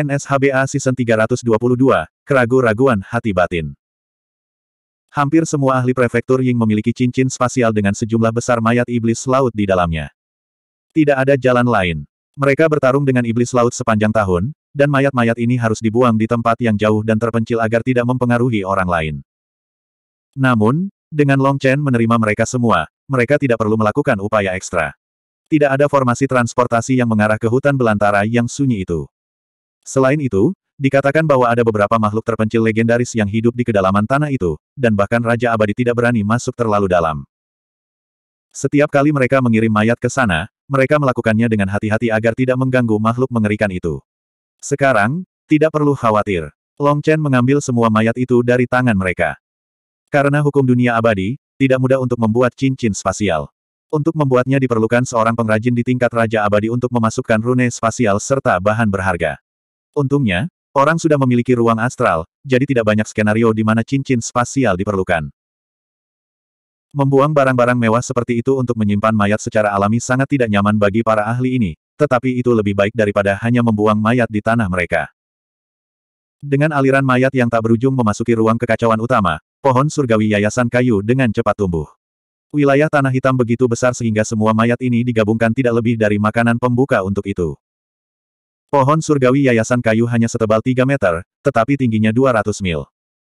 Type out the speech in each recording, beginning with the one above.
NSHBA Season 322, Keragu-raguan Hati Batin. Hampir semua ahli prefektur Ying memiliki cincin spasial dengan sejumlah besar mayat iblis laut di dalamnya. Tidak ada jalan lain. Mereka bertarung dengan iblis laut sepanjang tahun, dan mayat-mayat ini harus dibuang di tempat yang jauh dan terpencil agar tidak mempengaruhi orang lain. Namun, dengan Long Chen menerima mereka semua, mereka tidak perlu melakukan upaya ekstra. Tidak ada formasi transportasi yang mengarah ke hutan belantara yang sunyi itu. Selain itu, dikatakan bahwa ada beberapa makhluk terpencil legendaris yang hidup di kedalaman tanah itu, dan bahkan Raja Abadi tidak berani masuk terlalu dalam. Setiap kali mereka mengirim mayat ke sana, mereka melakukannya dengan hati-hati agar tidak mengganggu makhluk mengerikan itu. Sekarang, tidak perlu khawatir. Long Chen mengambil semua mayat itu dari tangan mereka. Karena hukum dunia abadi, tidak mudah untuk membuat cincin spasial. Untuk membuatnya diperlukan seorang pengrajin di tingkat Raja Abadi untuk memasukkan rune spasial serta bahan berharga. Untungnya, orang sudah memiliki ruang astral, jadi tidak banyak skenario di mana cincin spasial diperlukan. Membuang barang-barang mewah seperti itu untuk menyimpan mayat secara alami sangat tidak nyaman bagi para ahli ini, tetapi itu lebih baik daripada hanya membuang mayat di tanah mereka. Dengan aliran mayat yang tak berujung memasuki ruang kekacauan utama, pohon surgawi yayasan kayu dengan cepat tumbuh. Wilayah tanah hitam begitu besar sehingga semua mayat ini digabungkan tidak lebih dari makanan pembuka untuk itu. Pohon surgawi yayasan kayu hanya setebal 3 meter, tetapi tingginya 200 mil.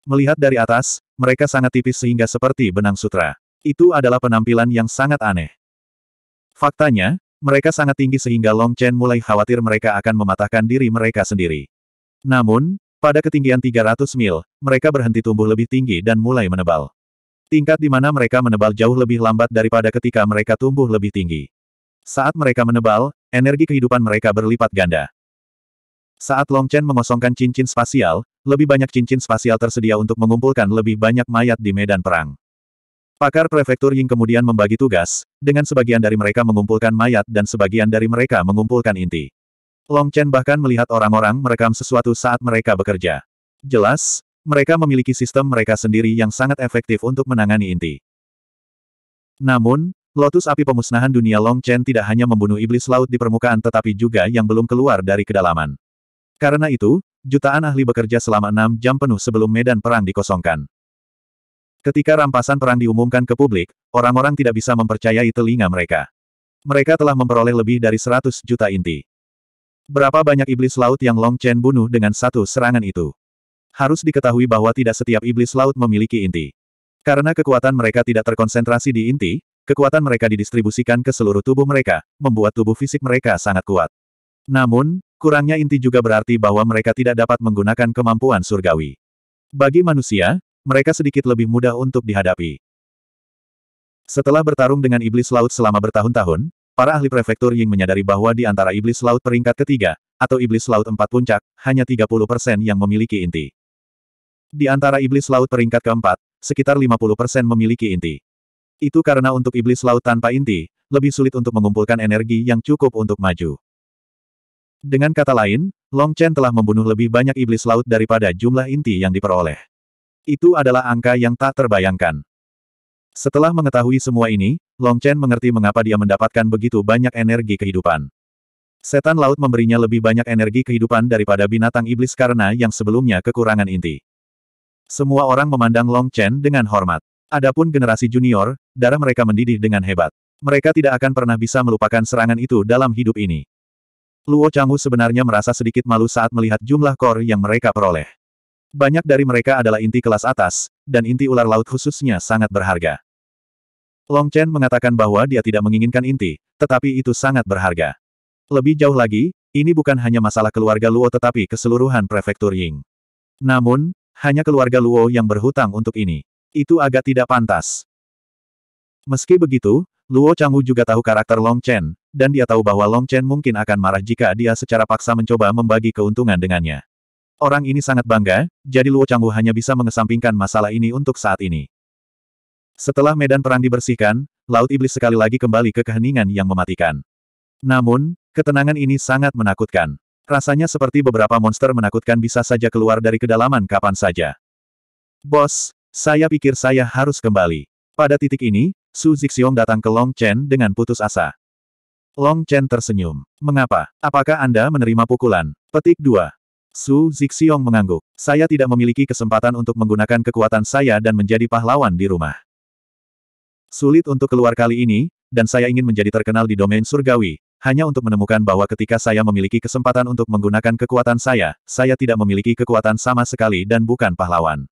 Melihat dari atas, mereka sangat tipis sehingga seperti benang sutra. Itu adalah penampilan yang sangat aneh. Faktanya, mereka sangat tinggi sehingga Long Chen mulai khawatir mereka akan mematahkan diri mereka sendiri. Namun, pada ketinggian 300 mil, mereka berhenti tumbuh lebih tinggi dan mulai menebal. Tingkat di mana mereka menebal jauh lebih lambat daripada ketika mereka tumbuh lebih tinggi. Saat mereka menebal, energi kehidupan mereka berlipat ganda. Saat Long Chen mengosongkan cincin spasial, lebih banyak cincin spasial tersedia untuk mengumpulkan lebih banyak mayat di medan perang. Pakar prefektur Ying kemudian membagi tugas, dengan sebagian dari mereka mengumpulkan mayat dan sebagian dari mereka mengumpulkan inti. Long Chen bahkan melihat orang-orang merekam sesuatu saat mereka bekerja. Jelas, mereka memiliki sistem mereka sendiri yang sangat efektif untuk menangani inti. Namun, Lotus api pemusnahan dunia Long Chen tidak hanya membunuh iblis laut di permukaan tetapi juga yang belum keluar dari kedalaman. Karena itu, jutaan ahli bekerja selama enam jam penuh sebelum medan perang dikosongkan. Ketika rampasan perang diumumkan ke publik, orang-orang tidak bisa mempercayai telinga mereka. Mereka telah memperoleh lebih dari 100 juta inti. Berapa banyak iblis laut yang Long Chen bunuh dengan satu serangan itu? Harus diketahui bahwa tidak setiap iblis laut memiliki inti. Karena kekuatan mereka tidak terkonsentrasi di inti, kekuatan mereka didistribusikan ke seluruh tubuh mereka, membuat tubuh fisik mereka sangat kuat. Namun, Kurangnya inti juga berarti bahwa mereka tidak dapat menggunakan kemampuan surgawi. Bagi manusia, mereka sedikit lebih mudah untuk dihadapi. Setelah bertarung dengan iblis laut selama bertahun-tahun, para ahli prefektur Ying menyadari bahwa di antara iblis laut peringkat ketiga, atau iblis laut empat puncak, hanya 30% yang memiliki inti. Di antara iblis laut peringkat keempat, sekitar 50% memiliki inti. Itu karena untuk iblis laut tanpa inti, lebih sulit untuk mengumpulkan energi yang cukup untuk maju. Dengan kata lain, Long Chen telah membunuh lebih banyak iblis laut daripada jumlah inti yang diperoleh. Itu adalah angka yang tak terbayangkan. Setelah mengetahui semua ini, Long Chen mengerti mengapa dia mendapatkan begitu banyak energi kehidupan. Setan laut memberinya lebih banyak energi kehidupan daripada binatang iblis karena yang sebelumnya kekurangan inti. Semua orang memandang Long Chen dengan hormat. Adapun generasi junior, darah mereka mendidih dengan hebat. Mereka tidak akan pernah bisa melupakan serangan itu dalam hidup ini. Luo Changhu sebenarnya merasa sedikit malu saat melihat jumlah kor yang mereka peroleh. Banyak dari mereka adalah inti kelas atas, dan inti ular laut khususnya sangat berharga. Long Chen mengatakan bahwa dia tidak menginginkan inti, tetapi itu sangat berharga. Lebih jauh lagi, ini bukan hanya masalah keluarga Luo tetapi keseluruhan prefektur Ying. Namun, hanya keluarga Luo yang berhutang untuk ini. Itu agak tidak pantas. Meski begitu, Luo Changwu juga tahu karakter Long Chen, dan dia tahu bahwa Long Chen mungkin akan marah jika dia secara paksa mencoba membagi keuntungan dengannya. Orang ini sangat bangga, jadi Luo Changwu hanya bisa mengesampingkan masalah ini untuk saat ini. Setelah medan perang dibersihkan, Laut Iblis sekali lagi kembali ke keheningan yang mematikan. Namun, ketenangan ini sangat menakutkan. Rasanya seperti beberapa monster menakutkan bisa saja keluar dari kedalaman kapan saja. Bos, saya pikir saya harus kembali. Pada titik ini, Su Zixiong datang ke Long Chen dengan putus asa. Long Chen tersenyum. Mengapa? Apakah Anda menerima pukulan? Petik 2. Su Zixiong mengangguk. Saya tidak memiliki kesempatan untuk menggunakan kekuatan saya dan menjadi pahlawan di rumah. Sulit untuk keluar kali ini, dan saya ingin menjadi terkenal di domain surgawi, hanya untuk menemukan bahwa ketika saya memiliki kesempatan untuk menggunakan kekuatan saya, saya tidak memiliki kekuatan sama sekali dan bukan pahlawan.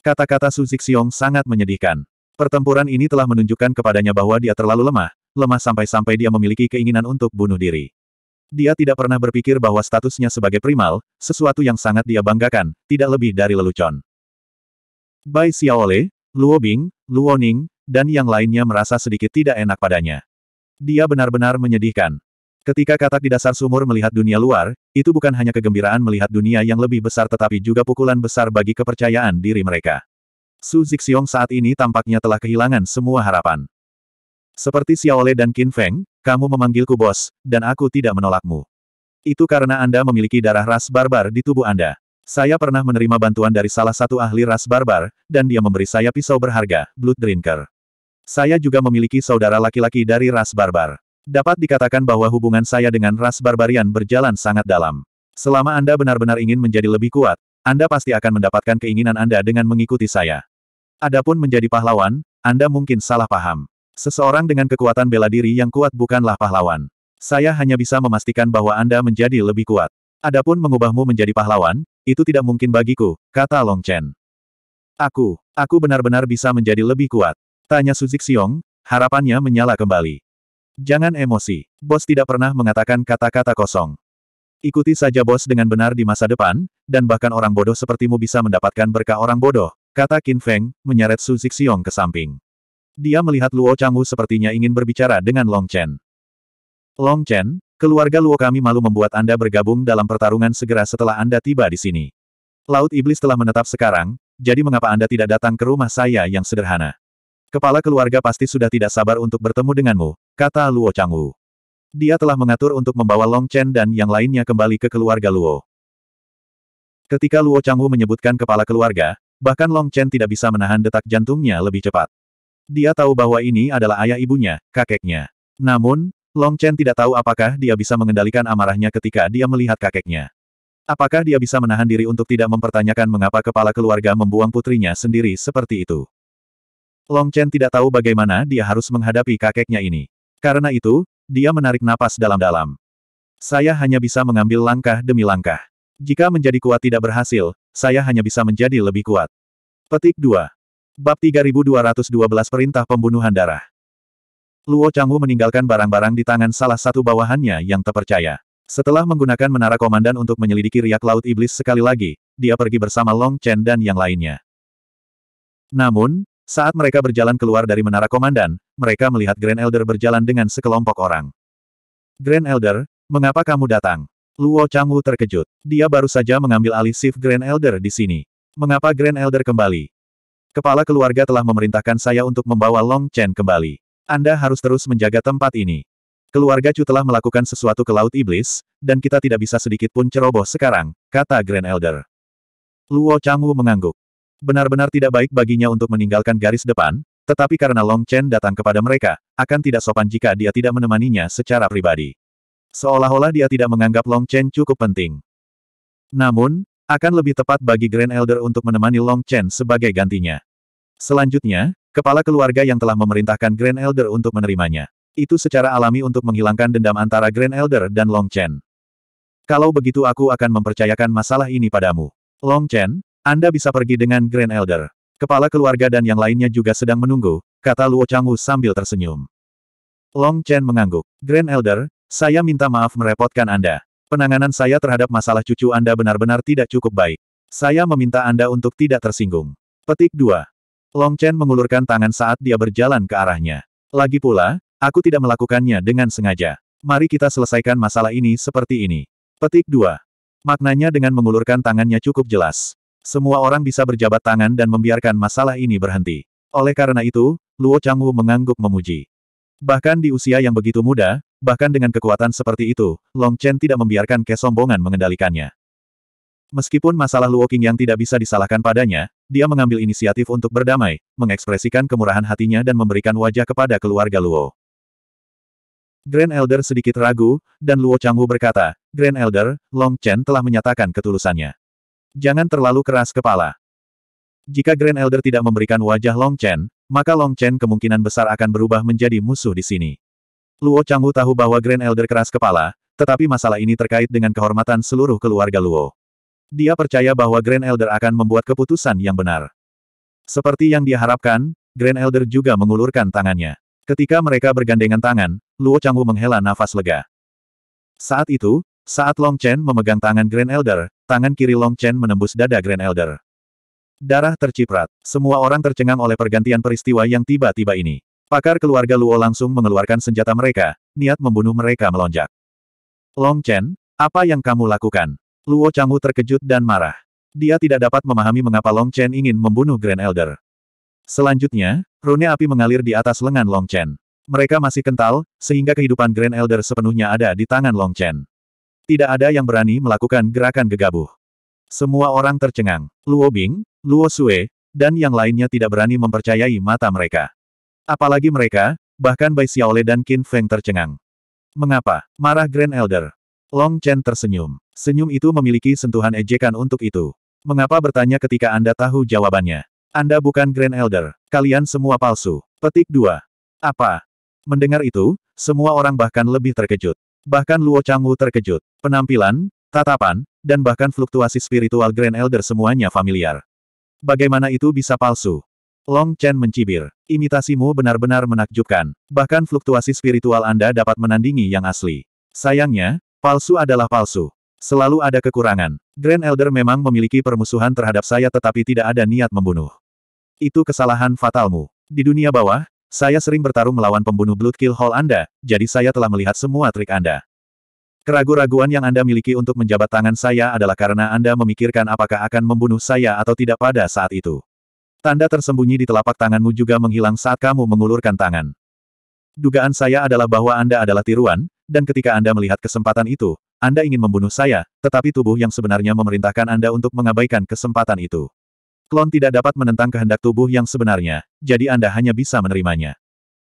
Kata-kata Su Zixiong sangat menyedihkan. Pertempuran ini telah menunjukkan kepadanya bahwa dia terlalu lemah, lemah sampai-sampai dia memiliki keinginan untuk bunuh diri. Dia tidak pernah berpikir bahwa statusnya sebagai primal, sesuatu yang sangat dia banggakan, tidak lebih dari lelucon. Bai Xiaole, Luo Bing, Luo Ning, dan yang lainnya merasa sedikit tidak enak padanya. Dia benar-benar menyedihkan. Ketika katak di dasar sumur melihat dunia luar, itu bukan hanya kegembiraan melihat dunia yang lebih besar tetapi juga pukulan besar bagi kepercayaan diri mereka. Su Zixiong saat ini tampaknya telah kehilangan semua harapan. Seperti Xiaole dan Qin Feng, kamu memanggilku bos, dan aku tidak menolakmu. Itu karena Anda memiliki darah ras barbar di tubuh Anda. Saya pernah menerima bantuan dari salah satu ahli ras barbar, dan dia memberi saya pisau berharga, Blood Drinker. Saya juga memiliki saudara laki-laki dari ras barbar. Dapat dikatakan bahwa hubungan saya dengan ras barbarian berjalan sangat dalam. Selama Anda benar-benar ingin menjadi lebih kuat, Anda pasti akan mendapatkan keinginan Anda dengan mengikuti saya. Adapun menjadi pahlawan, Anda mungkin salah paham. Seseorang dengan kekuatan bela diri yang kuat bukanlah pahlawan. Saya hanya bisa memastikan bahwa Anda menjadi lebih kuat. Adapun mengubahmu menjadi pahlawan, itu tidak mungkin bagiku, kata Long Chen. Aku, aku benar-benar bisa menjadi lebih kuat. Tanya Suzik Zixiong, harapannya menyala kembali. Jangan emosi, bos tidak pernah mengatakan kata-kata kosong. Ikuti saja bos dengan benar di masa depan, dan bahkan orang bodoh sepertimu bisa mendapatkan berkah orang bodoh, Kata Qin Feng, menyeret Su Zixiong ke samping. Dia melihat Luo Changwu sepertinya ingin berbicara dengan Long Chen. Long Chen, keluarga Luo kami malu membuat Anda bergabung dalam pertarungan segera setelah Anda tiba di sini. Laut Iblis telah menetap sekarang, jadi mengapa Anda tidak datang ke rumah saya yang sederhana? Kepala keluarga pasti sudah tidak sabar untuk bertemu denganmu, kata Luo Changwu. Dia telah mengatur untuk membawa Long Chen dan yang lainnya kembali ke keluarga Luo. Ketika Luo Changwu menyebutkan kepala keluarga, Bahkan Long Chen tidak bisa menahan detak jantungnya lebih cepat. Dia tahu bahwa ini adalah ayah ibunya, kakeknya. Namun, Long Chen tidak tahu apakah dia bisa mengendalikan amarahnya ketika dia melihat kakeknya. Apakah dia bisa menahan diri untuk tidak mempertanyakan mengapa kepala keluarga membuang putrinya sendiri seperti itu. Long Chen tidak tahu bagaimana dia harus menghadapi kakeknya ini. Karena itu, dia menarik napas dalam-dalam. Saya hanya bisa mengambil langkah demi langkah. Jika menjadi kuat tidak berhasil, saya hanya bisa menjadi lebih kuat. Petik 2. Bab 3212 Perintah Pembunuhan Darah Luo Changwu meninggalkan barang-barang di tangan salah satu bawahannya yang terpercaya. Setelah menggunakan menara komandan untuk menyelidiki riak laut iblis sekali lagi, dia pergi bersama Long Chen dan yang lainnya. Namun, saat mereka berjalan keluar dari menara komandan, mereka melihat Grand Elder berjalan dengan sekelompok orang. Grand Elder, mengapa kamu datang? Luo Changwu terkejut. Dia baru saja mengambil alih shift Grand Elder di sini. Mengapa Grand Elder kembali? Kepala keluarga telah memerintahkan saya untuk membawa Long Chen kembali. Anda harus terus menjaga tempat ini. Keluarga Chu telah melakukan sesuatu ke Laut Iblis, dan kita tidak bisa sedikit pun ceroboh sekarang, kata Grand Elder. Luo Changwu mengangguk. Benar-benar tidak baik baginya untuk meninggalkan garis depan, tetapi karena Long Chen datang kepada mereka, akan tidak sopan jika dia tidak menemaninya secara pribadi. Seolah-olah dia tidak menganggap Long Chen cukup penting. Namun, akan lebih tepat bagi Grand Elder untuk menemani Long Chen sebagai gantinya. Selanjutnya, kepala keluarga yang telah memerintahkan Grand Elder untuk menerimanya. Itu secara alami untuk menghilangkan dendam antara Grand Elder dan Long Chen. Kalau begitu aku akan mempercayakan masalah ini padamu. Long Chen, Anda bisa pergi dengan Grand Elder. Kepala keluarga dan yang lainnya juga sedang menunggu, kata Luo Changwu sambil tersenyum. Long Chen mengangguk. Grand Elder, saya minta maaf merepotkan Anda. Penanganan saya terhadap masalah cucu Anda benar-benar tidak cukup baik. Saya meminta Anda untuk tidak tersinggung. Petik 2. Long Chen mengulurkan tangan saat dia berjalan ke arahnya. Lagi pula, aku tidak melakukannya dengan sengaja. Mari kita selesaikan masalah ini seperti ini. Petik 2. Maknanya dengan mengulurkan tangannya cukup jelas. Semua orang bisa berjabat tangan dan membiarkan masalah ini berhenti. Oleh karena itu, Luo Changwu mengangguk memuji. Bahkan di usia yang begitu muda, Bahkan dengan kekuatan seperti itu, Long Chen tidak membiarkan kesombongan mengendalikannya. Meskipun masalah Luo King yang tidak bisa disalahkan padanya, dia mengambil inisiatif untuk berdamai, mengekspresikan kemurahan hatinya dan memberikan wajah kepada keluarga Luo. Grand Elder sedikit ragu, dan Luo Changwu berkata, Grand Elder, Long Chen telah menyatakan ketulusannya. Jangan terlalu keras kepala. Jika Grand Elder tidak memberikan wajah Long Chen, maka Long Chen kemungkinan besar akan berubah menjadi musuh di sini. Luo Changhu tahu bahwa Grand Elder keras kepala, tetapi masalah ini terkait dengan kehormatan seluruh keluarga Luo. Dia percaya bahwa Grand Elder akan membuat keputusan yang benar. Seperti yang dia harapkan, Grand Elder juga mengulurkan tangannya. Ketika mereka bergandengan tangan, Luo Changwu menghela nafas lega. Saat itu, saat Long Chen memegang tangan Grand Elder, tangan kiri Long Chen menembus dada Grand Elder. Darah terciprat. Semua orang tercengang oleh pergantian peristiwa yang tiba-tiba ini. Pakar keluarga Luo langsung mengeluarkan senjata mereka, niat membunuh mereka melonjak. Long Chen, apa yang kamu lakukan? Luo Changwu terkejut dan marah. Dia tidak dapat memahami mengapa Long Chen ingin membunuh Grand Elder. Selanjutnya, rune api mengalir di atas lengan Long Chen. Mereka masih kental, sehingga kehidupan Grand Elder sepenuhnya ada di tangan Long Chen. Tidak ada yang berani melakukan gerakan gegabah. Semua orang tercengang. Luo Bing, Luo Sue, dan yang lainnya tidak berani mempercayai mata mereka. Apalagi mereka, bahkan Bai Xiaole dan Qin Feng tercengang. Mengapa? Marah Grand Elder. Long Chen tersenyum. Senyum itu memiliki sentuhan ejekan untuk itu. Mengapa bertanya ketika Anda tahu jawabannya? Anda bukan Grand Elder. Kalian semua palsu. Petik 2. Apa? Mendengar itu, semua orang bahkan lebih terkejut. Bahkan Luo Changwu terkejut. Penampilan, tatapan, dan bahkan fluktuasi spiritual Grand Elder semuanya familiar. Bagaimana itu bisa palsu? Long Chen mencibir. Imitasimu benar-benar menakjubkan. Bahkan fluktuasi spiritual Anda dapat menandingi yang asli. Sayangnya, palsu adalah palsu. Selalu ada kekurangan. Grand Elder memang memiliki permusuhan terhadap saya tetapi tidak ada niat membunuh. Itu kesalahan fatalmu. Di dunia bawah, saya sering bertarung melawan pembunuh Blood Kill Hall Anda, jadi saya telah melihat semua trik Anda. Keraguan-raguan yang Anda miliki untuk menjabat tangan saya adalah karena Anda memikirkan apakah akan membunuh saya atau tidak pada saat itu. Tanda tersembunyi di telapak tanganmu juga menghilang saat kamu mengulurkan tangan. Dugaan saya adalah bahwa Anda adalah tiruan, dan ketika Anda melihat kesempatan itu, Anda ingin membunuh saya, tetapi tubuh yang sebenarnya memerintahkan Anda untuk mengabaikan kesempatan itu. Klon tidak dapat menentang kehendak tubuh yang sebenarnya, jadi Anda hanya bisa menerimanya.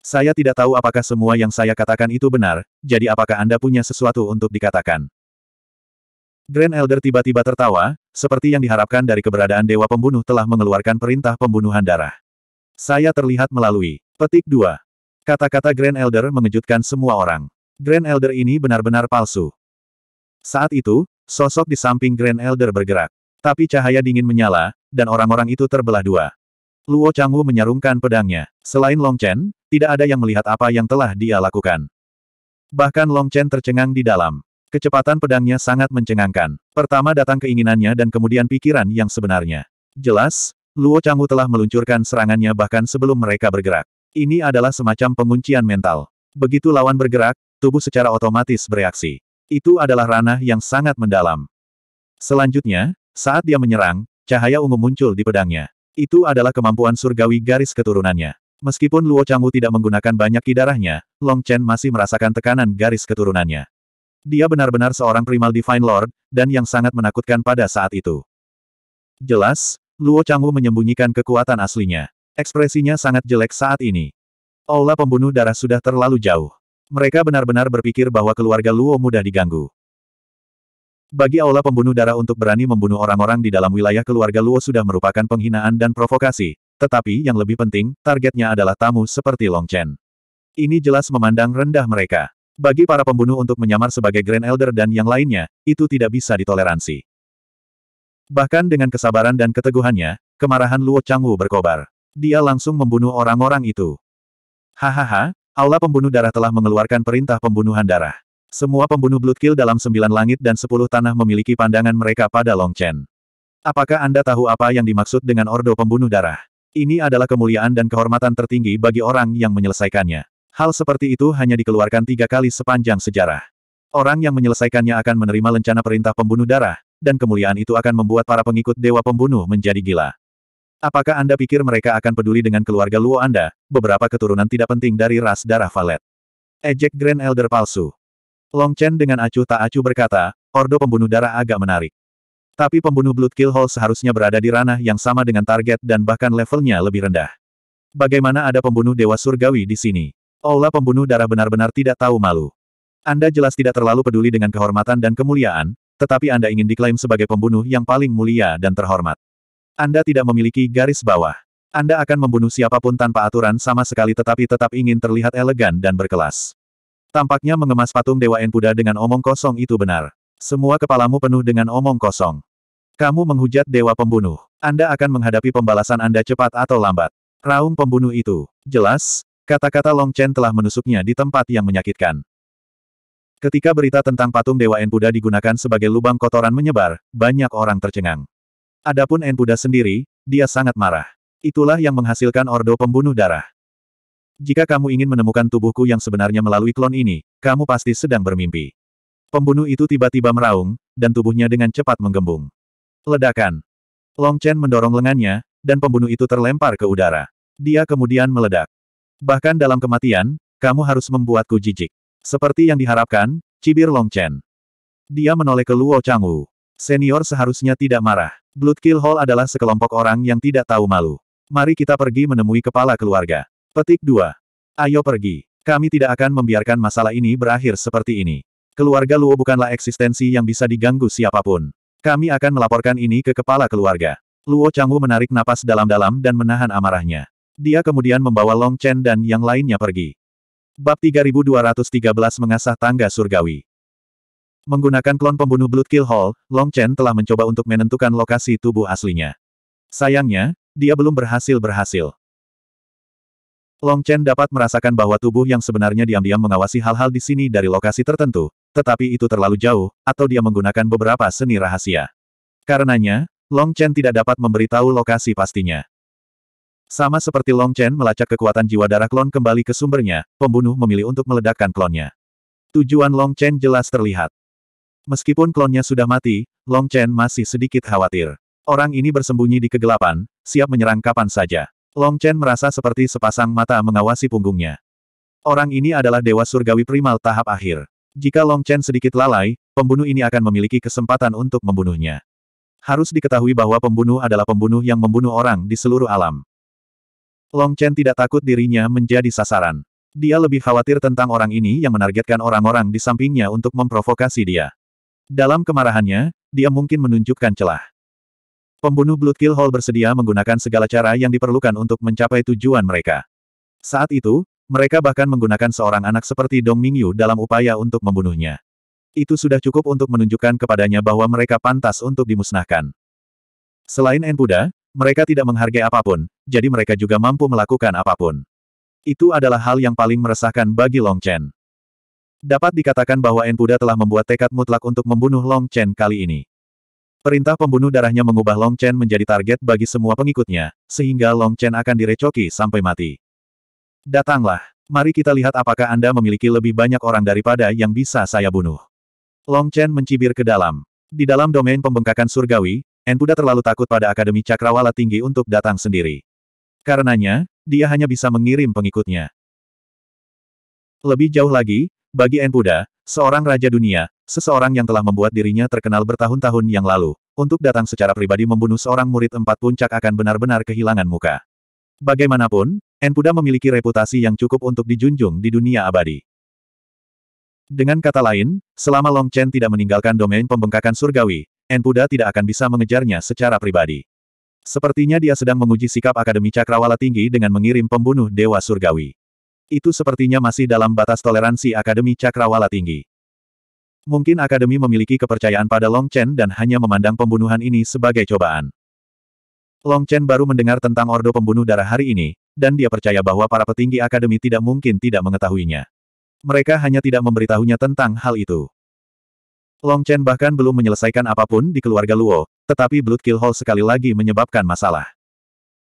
Saya tidak tahu apakah semua yang saya katakan itu benar, jadi apakah Anda punya sesuatu untuk dikatakan. Grand Elder tiba-tiba tertawa, seperti yang diharapkan dari keberadaan Dewa Pembunuh telah mengeluarkan perintah pembunuhan darah. Saya terlihat melalui petik 2. Kata-kata Grand Elder mengejutkan semua orang. Grand Elder ini benar-benar palsu. Saat itu, sosok di samping Grand Elder bergerak. Tapi cahaya dingin menyala, dan orang-orang itu terbelah dua. Luo Changwu menyarungkan pedangnya. Selain Long Chen, tidak ada yang melihat apa yang telah dia lakukan. Bahkan Long Chen tercengang di dalam. Kecepatan pedangnya sangat mencengangkan. Pertama datang keinginannya dan kemudian pikiran yang sebenarnya. Jelas, Luo Changwu telah meluncurkan serangannya bahkan sebelum mereka bergerak. Ini adalah semacam penguncian mental. Begitu lawan bergerak, tubuh secara otomatis bereaksi. Itu adalah ranah yang sangat mendalam. Selanjutnya, saat dia menyerang, cahaya ungu muncul di pedangnya. Itu adalah kemampuan surgawi garis keturunannya. Meskipun Luo Changwu tidak menggunakan banyak ki Long Chen masih merasakan tekanan garis keturunannya. Dia benar-benar seorang primal Divine Lord, dan yang sangat menakutkan pada saat itu. Jelas, Luo Changwu menyembunyikan kekuatan aslinya. Ekspresinya sangat jelek saat ini. Aula pembunuh darah sudah terlalu jauh. Mereka benar-benar berpikir bahwa keluarga Luo mudah diganggu. Bagi aula pembunuh darah untuk berani membunuh orang-orang di dalam wilayah keluarga Luo sudah merupakan penghinaan dan provokasi, tetapi yang lebih penting, targetnya adalah tamu seperti Long Chen. Ini jelas memandang rendah mereka. Bagi para pembunuh untuk menyamar sebagai Grand Elder dan yang lainnya, itu tidak bisa ditoleransi. Bahkan dengan kesabaran dan keteguhannya, kemarahan Luo Changwu berkobar. Dia langsung membunuh orang-orang itu. Hahaha, Aula Pembunuh Darah telah mengeluarkan perintah pembunuhan darah. Semua pembunuh Bloodkill dalam sembilan langit dan sepuluh tanah memiliki pandangan mereka pada Long Chen. Apakah Anda tahu apa yang dimaksud dengan Ordo Pembunuh Darah? Ini adalah kemuliaan dan kehormatan tertinggi bagi orang yang menyelesaikannya. Hal seperti itu hanya dikeluarkan tiga kali sepanjang sejarah. Orang yang menyelesaikannya akan menerima lencana perintah pembunuh darah, dan kemuliaan itu akan membuat para pengikut Dewa Pembunuh menjadi gila. Apakah Anda pikir mereka akan peduli dengan keluarga Luo Anda, beberapa keturunan tidak penting dari ras darah Valet? Ejek Grand Elder palsu. Long Chen dengan acuh tak acuh berkata, Ordo Pembunuh Darah agak menarik. Tapi pembunuh Blood Kill Hall seharusnya berada di ranah yang sama dengan target dan bahkan levelnya lebih rendah. Bagaimana ada pembunuh Dewa Surgawi di sini? Aula pembunuh darah benar-benar tidak tahu malu. Anda jelas tidak terlalu peduli dengan kehormatan dan kemuliaan, tetapi Anda ingin diklaim sebagai pembunuh yang paling mulia dan terhormat. Anda tidak memiliki garis bawah. Anda akan membunuh siapapun tanpa aturan sama sekali tetapi tetap ingin terlihat elegan dan berkelas. Tampaknya mengemas patung Dewa Enpuda dengan omong kosong itu benar. Semua kepalamu penuh dengan omong kosong. Kamu menghujat Dewa Pembunuh. Anda akan menghadapi pembalasan Anda cepat atau lambat. Raung pembunuh itu, jelas, Kata-kata Long Chen telah menusuknya di tempat yang menyakitkan. Ketika berita tentang patung Dewa Enpuda digunakan sebagai lubang kotoran menyebar, banyak orang tercengang. Adapun Enpuda sendiri, dia sangat marah. Itulah yang menghasilkan Ordo Pembunuh Darah. Jika kamu ingin menemukan tubuhku yang sebenarnya melalui klon ini, kamu pasti sedang bermimpi. Pembunuh itu tiba-tiba meraung, dan tubuhnya dengan cepat menggembung. Ledakan. Long Chen mendorong lengannya, dan pembunuh itu terlempar ke udara. Dia kemudian meledak. Bahkan dalam kematian, kamu harus membuatku jijik. Seperti yang diharapkan, cibir Long Chen. Dia menoleh ke Luo Changwu. Senior seharusnya tidak marah. Blood Kill Hall adalah sekelompok orang yang tidak tahu malu. Mari kita pergi menemui kepala keluarga. Petik 2. Ayo pergi. Kami tidak akan membiarkan masalah ini berakhir seperti ini. Keluarga Luo bukanlah eksistensi yang bisa diganggu siapapun. Kami akan melaporkan ini ke kepala keluarga. Luo Changwu menarik napas dalam-dalam dan menahan amarahnya. Dia kemudian membawa Long Chen dan yang lainnya pergi. Bab 3213 Mengasah Tangga Surgawi Menggunakan klon pembunuh Blood Kill Hall, Long Chen telah mencoba untuk menentukan lokasi tubuh aslinya. Sayangnya, dia belum berhasil-berhasil. Long Chen dapat merasakan bahwa tubuh yang sebenarnya diam-diam mengawasi hal-hal di sini dari lokasi tertentu, tetapi itu terlalu jauh, atau dia menggunakan beberapa seni rahasia. Karenanya, Long Chen tidak dapat memberitahu lokasi pastinya. Sama seperti Long Chen melacak kekuatan jiwa darah klon kembali ke sumbernya, pembunuh memilih untuk meledakkan klonnya. Tujuan Long Chen jelas terlihat. Meskipun klonnya sudah mati, Long Chen masih sedikit khawatir. Orang ini bersembunyi di kegelapan, siap menyerang kapan saja. Long Chen merasa seperti sepasang mata mengawasi punggungnya. Orang ini adalah Dewa Surgawi Primal tahap akhir. Jika Long Chen sedikit lalai, pembunuh ini akan memiliki kesempatan untuk membunuhnya. Harus diketahui bahwa pembunuh adalah pembunuh yang membunuh orang di seluruh alam. Long Chen tidak takut dirinya menjadi sasaran. Dia lebih khawatir tentang orang ini yang menargetkan orang-orang di sampingnya untuk memprovokasi dia. Dalam kemarahannya, dia mungkin menunjukkan celah. Pembunuh Bloodkill Hall bersedia menggunakan segala cara yang diperlukan untuk mencapai tujuan mereka. Saat itu, mereka bahkan menggunakan seorang anak seperti Dong Mingyu dalam upaya untuk membunuhnya. Itu sudah cukup untuk menunjukkan kepadanya bahwa mereka pantas untuk dimusnahkan. Selain En Buddha, mereka tidak menghargai apapun, jadi mereka juga mampu melakukan apapun. Itu adalah hal yang paling meresahkan bagi Long Chen. Dapat dikatakan bahwa Enpuda telah membuat tekad mutlak untuk membunuh Long Chen kali ini. Perintah pembunuh darahnya mengubah Long Chen menjadi target bagi semua pengikutnya, sehingga Long Chen akan direcoki sampai mati. Datanglah, mari kita lihat apakah Anda memiliki lebih banyak orang daripada yang bisa saya bunuh. Long Chen mencibir ke dalam. Di dalam domain pembengkakan surgawi, Enpuda terlalu takut pada Akademi Cakrawala Tinggi untuk datang sendiri. Karenanya, dia hanya bisa mengirim pengikutnya. Lebih jauh lagi, bagi Enpuda, seorang raja dunia, seseorang yang telah membuat dirinya terkenal bertahun-tahun yang lalu, untuk datang secara pribadi membunuh seorang murid empat puncak akan benar-benar kehilangan muka. Bagaimanapun, Enpuda memiliki reputasi yang cukup untuk dijunjung di dunia abadi. Dengan kata lain, selama Long Chen tidak meninggalkan domain pembengkakan surgawi, Enpuda tidak akan bisa mengejarnya secara pribadi. Sepertinya dia sedang menguji sikap Akademi Cakrawala Tinggi dengan mengirim pembunuh Dewa Surgawi. Itu sepertinya masih dalam batas toleransi Akademi Cakrawala Tinggi. Mungkin Akademi memiliki kepercayaan pada Long Chen dan hanya memandang pembunuhan ini sebagai cobaan. Long Chen baru mendengar tentang Ordo Pembunuh Darah hari ini, dan dia percaya bahwa para petinggi Akademi tidak mungkin tidak mengetahuinya. Mereka hanya tidak memberitahunya tentang hal itu. Long Chen bahkan belum menyelesaikan apapun di keluarga Luo, tetapi Blood Kill Hall sekali lagi menyebabkan masalah.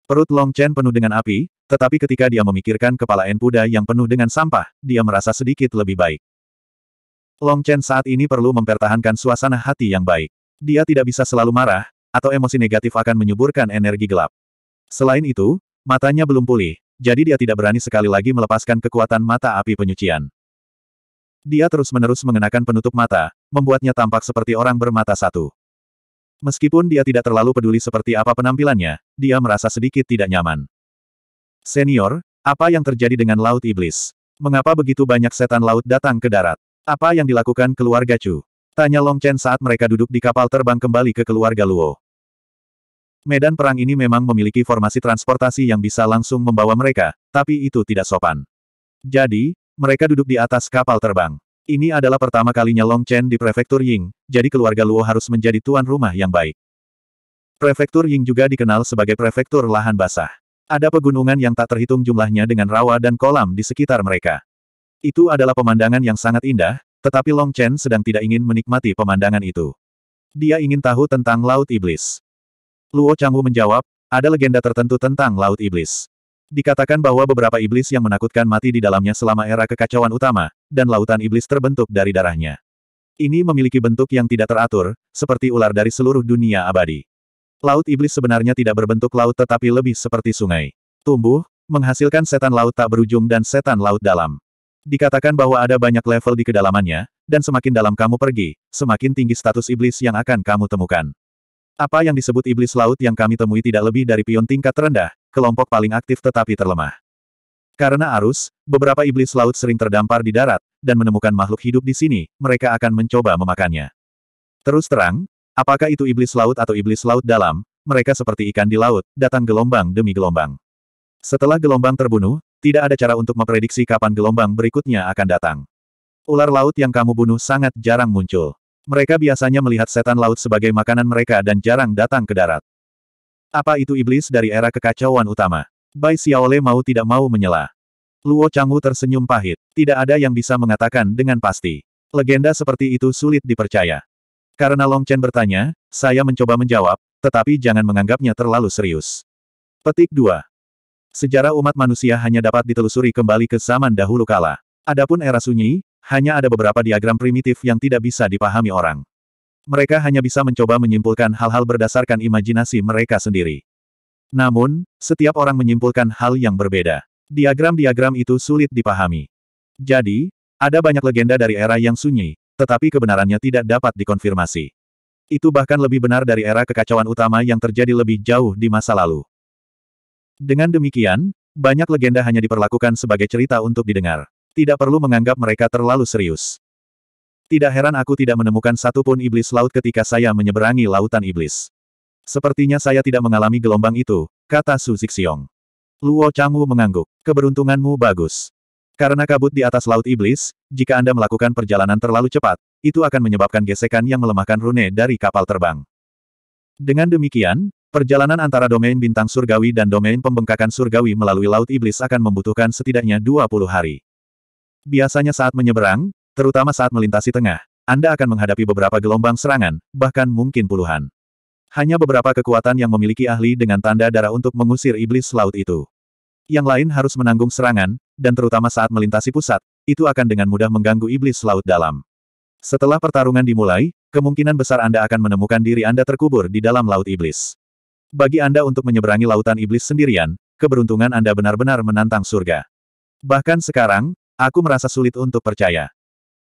Perut Long Chen penuh dengan api, tetapi ketika dia memikirkan kepala Enpuda yang penuh dengan sampah, dia merasa sedikit lebih baik. Long Chen saat ini perlu mempertahankan suasana hati yang baik. Dia tidak bisa selalu marah, atau emosi negatif akan menyuburkan energi gelap. Selain itu, matanya belum pulih, jadi dia tidak berani sekali lagi melepaskan kekuatan mata api penyucian. Dia terus-menerus mengenakan penutup mata, membuatnya tampak seperti orang bermata satu. Meskipun dia tidak terlalu peduli seperti apa penampilannya, dia merasa sedikit tidak nyaman. Senior, apa yang terjadi dengan Laut Iblis? Mengapa begitu banyak setan laut datang ke darat? Apa yang dilakukan keluarga Chu? Tanya Long Chen saat mereka duduk di kapal terbang kembali ke keluarga Luo. Medan perang ini memang memiliki formasi transportasi yang bisa langsung membawa mereka, tapi itu tidak sopan. Jadi, mereka duduk di atas kapal terbang. Ini adalah pertama kalinya Long Chen di Prefektur Ying, jadi keluarga Luo harus menjadi tuan rumah yang baik. Prefektur Ying juga dikenal sebagai prefektur lahan basah. Ada pegunungan yang tak terhitung jumlahnya dengan rawa dan kolam di sekitar mereka. Itu adalah pemandangan yang sangat indah, tetapi Long Chen sedang tidak ingin menikmati pemandangan itu. Dia ingin tahu tentang Laut Iblis. Luo Changwu menjawab, ada legenda tertentu tentang Laut Iblis. Dikatakan bahwa beberapa iblis yang menakutkan mati di dalamnya selama era kekacauan utama, dan lautan iblis terbentuk dari darahnya. Ini memiliki bentuk yang tidak teratur, seperti ular dari seluruh dunia abadi. Laut iblis sebenarnya tidak berbentuk laut tetapi lebih seperti sungai. Tumbuh, menghasilkan setan laut tak berujung dan setan laut dalam. Dikatakan bahwa ada banyak level di kedalamannya, dan semakin dalam kamu pergi, semakin tinggi status iblis yang akan kamu temukan. Apa yang disebut iblis laut yang kami temui tidak lebih dari pion tingkat terendah, kelompok paling aktif tetapi terlemah. Karena arus, beberapa iblis laut sering terdampar di darat, dan menemukan makhluk hidup di sini, mereka akan mencoba memakannya. Terus terang, apakah itu iblis laut atau iblis laut dalam, mereka seperti ikan di laut, datang gelombang demi gelombang. Setelah gelombang terbunuh, tidak ada cara untuk memprediksi kapan gelombang berikutnya akan datang. Ular laut yang kamu bunuh sangat jarang muncul. Mereka biasanya melihat setan laut sebagai makanan mereka dan jarang datang ke darat. Apa itu iblis dari era kekacauan utama? Bai Xiaole mau tidak mau menyela. Luo Changwu tersenyum pahit. Tidak ada yang bisa mengatakan dengan pasti. Legenda seperti itu sulit dipercaya. Karena Long Chen bertanya, saya mencoba menjawab, tetapi jangan menganggapnya terlalu serius. Petik 2. Sejarah umat manusia hanya dapat ditelusuri kembali ke zaman dahulu kala. Adapun era sunyi, hanya ada beberapa diagram primitif yang tidak bisa dipahami orang. Mereka hanya bisa mencoba menyimpulkan hal-hal berdasarkan imajinasi mereka sendiri. Namun, setiap orang menyimpulkan hal yang berbeda. Diagram-diagram itu sulit dipahami. Jadi, ada banyak legenda dari era yang sunyi, tetapi kebenarannya tidak dapat dikonfirmasi. Itu bahkan lebih benar dari era kekacauan utama yang terjadi lebih jauh di masa lalu. Dengan demikian, banyak legenda hanya diperlakukan sebagai cerita untuk didengar. Tidak perlu menganggap mereka terlalu serius. Tidak heran aku tidak menemukan satupun iblis laut ketika saya menyeberangi lautan iblis. Sepertinya saya tidak mengalami gelombang itu, kata Su Zixiong. Luo Changwu mengangguk. Keberuntunganmu bagus. Karena kabut di atas laut iblis, jika Anda melakukan perjalanan terlalu cepat, itu akan menyebabkan gesekan yang melemahkan rune dari kapal terbang. Dengan demikian, perjalanan antara domain bintang surgawi dan domain pembengkakan surgawi melalui laut iblis akan membutuhkan setidaknya 20 hari. Biasanya saat menyeberang, terutama saat melintasi tengah, Anda akan menghadapi beberapa gelombang serangan, bahkan mungkin puluhan. Hanya beberapa kekuatan yang memiliki ahli dengan tanda darah untuk mengusir iblis laut itu. Yang lain harus menanggung serangan, dan terutama saat melintasi pusat, itu akan dengan mudah mengganggu iblis laut dalam. Setelah pertarungan dimulai, kemungkinan besar Anda akan menemukan diri Anda terkubur di dalam laut iblis. Bagi Anda untuk menyeberangi lautan iblis sendirian, keberuntungan Anda benar-benar menantang surga. Bahkan sekarang, Aku merasa sulit untuk percaya.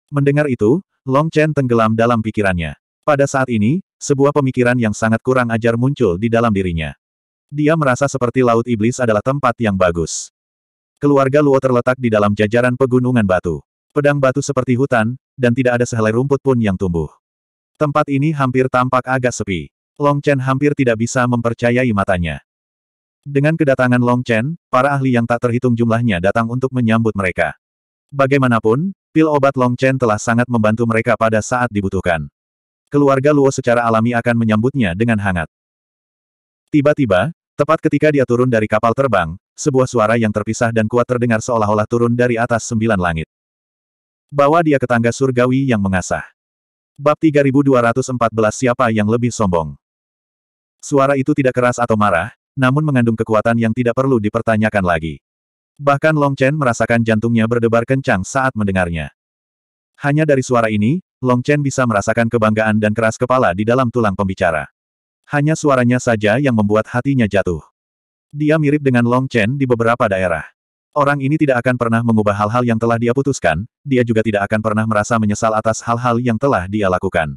Mendengar itu, Long Chen tenggelam dalam pikirannya. Pada saat ini, sebuah pemikiran yang sangat kurang ajar muncul di dalam dirinya. Dia merasa seperti Laut Iblis adalah tempat yang bagus. Keluarga Luo terletak di dalam jajaran pegunungan batu. Pedang batu seperti hutan, dan tidak ada sehelai rumput pun yang tumbuh. Tempat ini hampir tampak agak sepi. Long Chen hampir tidak bisa mempercayai matanya. Dengan kedatangan Long Chen, para ahli yang tak terhitung jumlahnya datang untuk menyambut mereka. Bagaimanapun, pil obat Long Chen telah sangat membantu mereka pada saat dibutuhkan. Keluarga Luo secara alami akan menyambutnya dengan hangat. Tiba-tiba, tepat ketika dia turun dari kapal terbang, sebuah suara yang terpisah dan kuat terdengar seolah-olah turun dari atas sembilan langit. Bawa dia ke tangga surgawi yang mengasah. Bab 3214 Siapa yang lebih sombong? Suara itu tidak keras atau marah, namun mengandung kekuatan yang tidak perlu dipertanyakan lagi. Bahkan Long Chen merasakan jantungnya berdebar kencang saat mendengarnya. Hanya dari suara ini, Long Chen bisa merasakan kebanggaan dan keras kepala di dalam tulang pembicara. Hanya suaranya saja yang membuat hatinya jatuh. Dia mirip dengan Long Chen di beberapa daerah. Orang ini tidak akan pernah mengubah hal-hal yang telah dia putuskan, dia juga tidak akan pernah merasa menyesal atas hal-hal yang telah dia lakukan.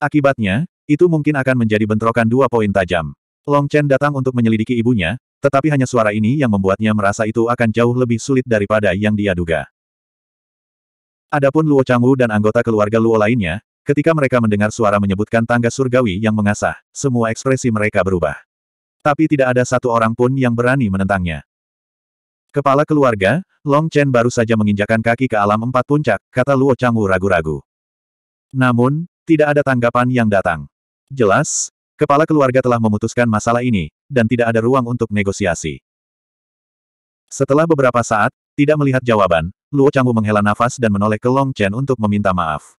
Akibatnya, itu mungkin akan menjadi bentrokan dua poin tajam. Long Chen datang untuk menyelidiki ibunya, tetapi hanya suara ini yang membuatnya merasa itu akan jauh lebih sulit daripada yang dia duga. Adapun Luo Changwu dan anggota keluarga Luo lainnya, ketika mereka mendengar suara menyebutkan tangga surgawi yang mengasah, semua ekspresi mereka berubah. Tapi tidak ada satu orang pun yang berani menentangnya. Kepala keluarga, Long Chen baru saja menginjakan kaki ke alam empat puncak, kata Luo Changwu ragu-ragu. Namun, tidak ada tanggapan yang datang. Jelas, Kepala keluarga telah memutuskan masalah ini, dan tidak ada ruang untuk negosiasi. Setelah beberapa saat, tidak melihat jawaban, Luo Changwu menghela nafas dan menoleh ke Long Chen untuk meminta maaf.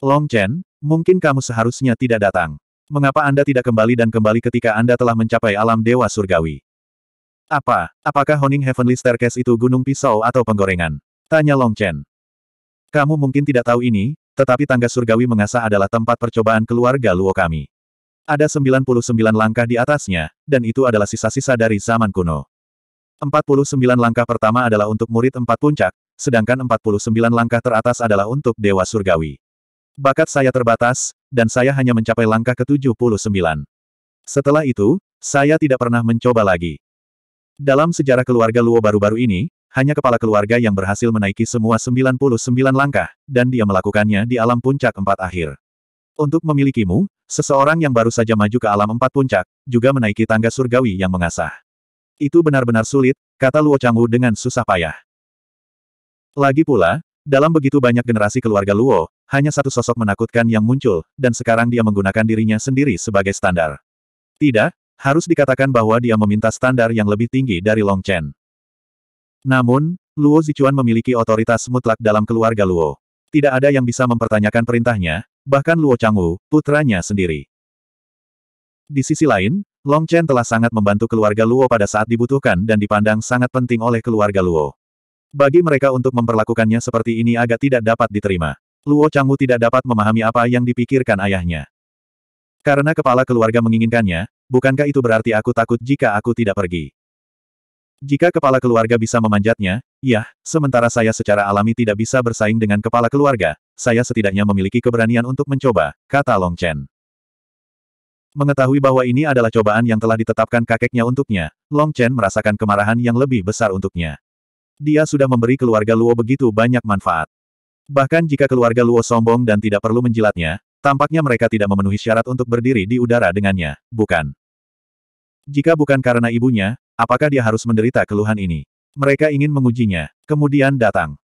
Long Chen, mungkin kamu seharusnya tidak datang. Mengapa Anda tidak kembali dan kembali ketika Anda telah mencapai alam dewa surgawi? Apa? Apakah Honing Heavenly Staircase itu gunung pisau atau penggorengan? Tanya Long Chen. Kamu mungkin tidak tahu ini, tetapi tangga surgawi mengasah adalah tempat percobaan keluarga Luo kami. Ada 99 langkah di atasnya, dan itu adalah sisa-sisa dari zaman kuno. 49 langkah pertama adalah untuk murid empat puncak, sedangkan 49 langkah teratas adalah untuk Dewa Surgawi. Bakat saya terbatas, dan saya hanya mencapai langkah ke-79. Setelah itu, saya tidak pernah mencoba lagi. Dalam sejarah keluarga Luo baru-baru ini, hanya kepala keluarga yang berhasil menaiki semua 99 langkah, dan dia melakukannya di alam puncak empat akhir. Untuk memilikimu, seseorang yang baru saja maju ke alam empat puncak, juga menaiki tangga surgawi yang mengasah. Itu benar-benar sulit, kata Luo Changwu dengan susah payah. Lagi pula, dalam begitu banyak generasi keluarga Luo, hanya satu sosok menakutkan yang muncul, dan sekarang dia menggunakan dirinya sendiri sebagai standar. Tidak, harus dikatakan bahwa dia meminta standar yang lebih tinggi dari Long Chen. Namun, Luo Zichuan memiliki otoritas mutlak dalam keluarga Luo. Tidak ada yang bisa mempertanyakan perintahnya, bahkan Luo Changwu, putranya sendiri. Di sisi lain, Long Chen telah sangat membantu keluarga Luo pada saat dibutuhkan dan dipandang sangat penting oleh keluarga Luo. Bagi mereka untuk memperlakukannya seperti ini agak tidak dapat diterima. Luo Changwu tidak dapat memahami apa yang dipikirkan ayahnya. Karena kepala keluarga menginginkannya, bukankah itu berarti aku takut jika aku tidak pergi? Jika kepala keluarga bisa memanjatnya, ya, sementara saya secara alami tidak bisa bersaing dengan kepala keluarga, saya setidaknya memiliki keberanian untuk mencoba, kata Long Chen. Mengetahui bahwa ini adalah cobaan yang telah ditetapkan kakeknya untuknya, Long Chen merasakan kemarahan yang lebih besar untuknya. Dia sudah memberi keluarga Luo begitu banyak manfaat. Bahkan jika keluarga Luo sombong dan tidak perlu menjilatnya, tampaknya mereka tidak memenuhi syarat untuk berdiri di udara dengannya, bukan? Jika bukan karena ibunya, apakah dia harus menderita keluhan ini? Mereka ingin mengujinya, kemudian datang.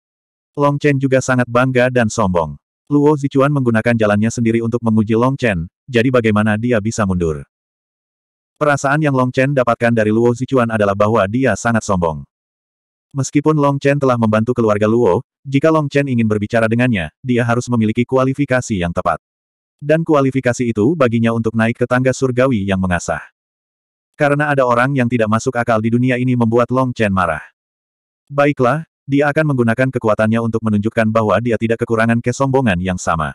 Long Chen juga sangat bangga dan sombong. Luo Zichuan menggunakan jalannya sendiri untuk menguji Long Chen, jadi bagaimana dia bisa mundur. Perasaan yang Long Chen dapatkan dari Luo Zichuan adalah bahwa dia sangat sombong. Meskipun Long Chen telah membantu keluarga Luo, jika Long Chen ingin berbicara dengannya, dia harus memiliki kualifikasi yang tepat. Dan kualifikasi itu baginya untuk naik ke tangga surgawi yang mengasah. Karena ada orang yang tidak masuk akal di dunia ini membuat Long Chen marah. Baiklah, dia akan menggunakan kekuatannya untuk menunjukkan bahwa dia tidak kekurangan kesombongan yang sama.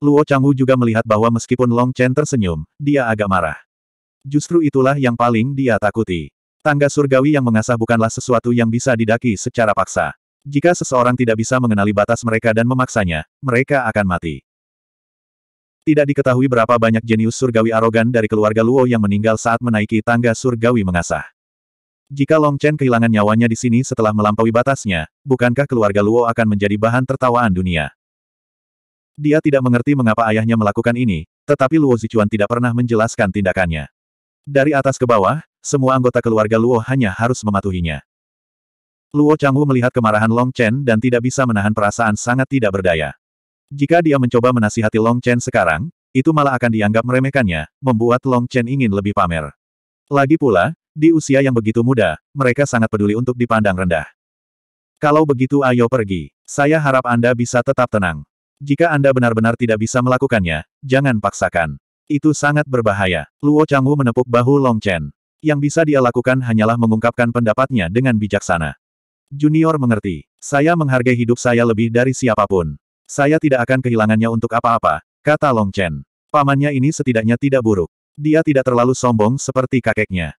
Luo Changwu juga melihat bahwa meskipun Long Chen tersenyum, dia agak marah. Justru itulah yang paling dia takuti. Tangga surgawi yang mengasah bukanlah sesuatu yang bisa didaki secara paksa. Jika seseorang tidak bisa mengenali batas mereka dan memaksanya, mereka akan mati. Tidak diketahui berapa banyak jenius surgawi arogan dari keluarga Luo yang meninggal saat menaiki tangga surgawi mengasah. Jika Long Chen kehilangan nyawanya di sini setelah melampaui batasnya, bukankah keluarga Luo akan menjadi bahan tertawaan dunia? Dia tidak mengerti mengapa ayahnya melakukan ini, tetapi Luo Zichuan tidak pernah menjelaskan tindakannya. Dari atas ke bawah, semua anggota keluarga Luo hanya harus mematuhinya. Luo Changwu melihat kemarahan Long Chen dan tidak bisa menahan perasaan sangat tidak berdaya. Jika dia mencoba menasihati Long Chen sekarang, itu malah akan dianggap meremehkannya, membuat Long Chen ingin lebih pamer. Lagi pula, di usia yang begitu muda, mereka sangat peduli untuk dipandang rendah. Kalau begitu ayo pergi. Saya harap Anda bisa tetap tenang. Jika Anda benar-benar tidak bisa melakukannya, jangan paksakan. Itu sangat berbahaya. Luo Changwu menepuk bahu Long Chen. Yang bisa dia lakukan hanyalah mengungkapkan pendapatnya dengan bijaksana. Junior mengerti. Saya menghargai hidup saya lebih dari siapapun. Saya tidak akan kehilangannya untuk apa-apa, kata Long Chen. Pamannya ini setidaknya tidak buruk. Dia tidak terlalu sombong seperti kakeknya.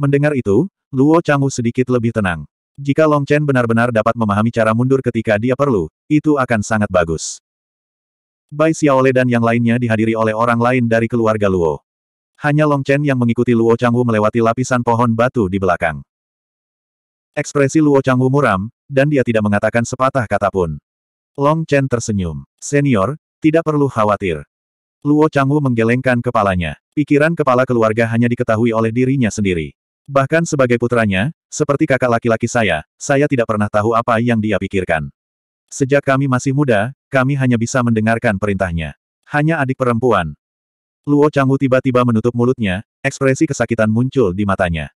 Mendengar itu, Luo Changwu sedikit lebih tenang. Jika Long Chen benar-benar dapat memahami cara mundur ketika dia perlu, itu akan sangat bagus. Bai Xiaole dan yang lainnya dihadiri oleh orang lain dari keluarga Luo. Hanya Long Chen yang mengikuti Luo Changwu melewati lapisan pohon batu di belakang. Ekspresi Luo Changwu muram, dan dia tidak mengatakan sepatah kata pun. Long Chen tersenyum. Senior, tidak perlu khawatir. Luo Changwu menggelengkan kepalanya. Pikiran kepala keluarga hanya diketahui oleh dirinya sendiri. Bahkan sebagai putranya, seperti kakak laki-laki saya, saya tidak pernah tahu apa yang dia pikirkan. Sejak kami masih muda, kami hanya bisa mendengarkan perintahnya. Hanya adik perempuan. Luo Changwu tiba-tiba menutup mulutnya, ekspresi kesakitan muncul di matanya.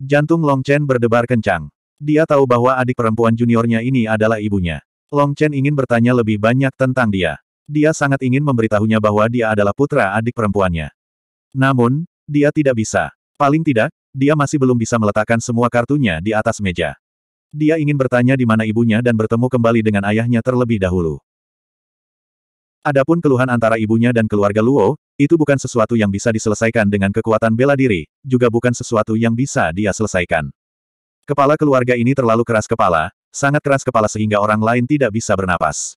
Jantung Long Chen berdebar kencang. Dia tahu bahwa adik perempuan juniornya ini adalah ibunya. Long Chen ingin bertanya lebih banyak tentang dia. Dia sangat ingin memberitahunya bahwa dia adalah putra adik perempuannya. Namun, dia tidak bisa. Paling tidak, dia masih belum bisa meletakkan semua kartunya di atas meja. Dia ingin bertanya di mana ibunya dan bertemu kembali dengan ayahnya terlebih dahulu. Adapun keluhan antara ibunya dan keluarga Luo, itu bukan sesuatu yang bisa diselesaikan dengan kekuatan bela diri, juga bukan sesuatu yang bisa dia selesaikan. Kepala keluarga ini terlalu keras kepala, sangat keras kepala sehingga orang lain tidak bisa bernapas.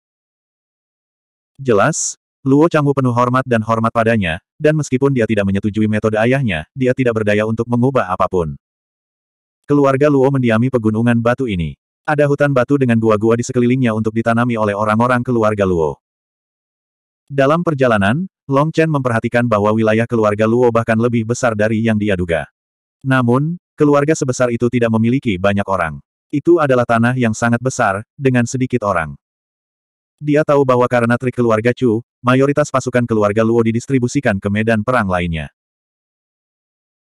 Jelas, Luo Changwu penuh hormat dan hormat padanya, dan meskipun dia tidak menyetujui metode ayahnya, dia tidak berdaya untuk mengubah apapun. Keluarga Luo mendiami pegunungan batu ini. Ada hutan batu dengan gua-gua di sekelilingnya untuk ditanami oleh orang-orang keluarga Luo. Dalam perjalanan, Long Chen memperhatikan bahwa wilayah keluarga Luo bahkan lebih besar dari yang dia duga. Namun, keluarga sebesar itu tidak memiliki banyak orang. Itu adalah tanah yang sangat besar, dengan sedikit orang. Dia tahu bahwa karena trik keluarga Chu, mayoritas pasukan keluarga Luo didistribusikan ke medan perang lainnya.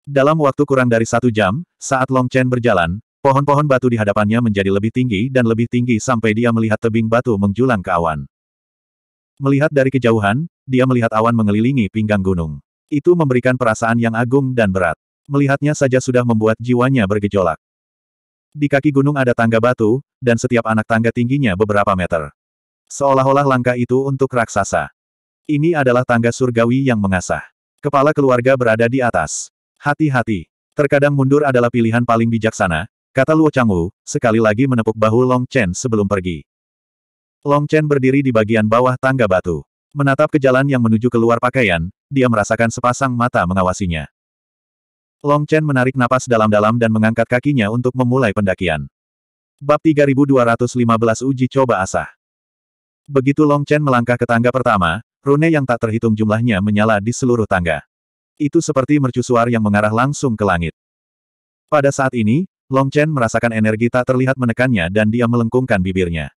Dalam waktu kurang dari satu jam, saat Long Chen berjalan, pohon-pohon batu di hadapannya menjadi lebih tinggi dan lebih tinggi sampai dia melihat tebing batu menjulang ke awan. Melihat dari kejauhan, dia melihat awan mengelilingi pinggang gunung. Itu memberikan perasaan yang agung dan berat. Melihatnya saja sudah membuat jiwanya bergejolak. Di kaki gunung ada tangga batu, dan setiap anak tangga tingginya beberapa meter. Seolah-olah langkah itu untuk raksasa. Ini adalah tangga surgawi yang mengasah. Kepala keluarga berada di atas. Hati-hati. Terkadang mundur adalah pilihan paling bijaksana, kata Luo Changwu, sekali lagi menepuk bahu Long Chen sebelum pergi. Long Chen berdiri di bagian bawah tangga batu. Menatap ke jalan yang menuju keluar pakaian, dia merasakan sepasang mata mengawasinya. Long Chen menarik napas dalam-dalam dan mengangkat kakinya untuk memulai pendakian. Bab 3215 Uji Coba Asah Begitu Long Chen melangkah ke tangga pertama, rune yang tak terhitung jumlahnya menyala di seluruh tangga. Itu seperti mercusuar yang mengarah langsung ke langit. Pada saat ini, Long Chen merasakan energi tak terlihat menekannya dan dia melengkungkan bibirnya.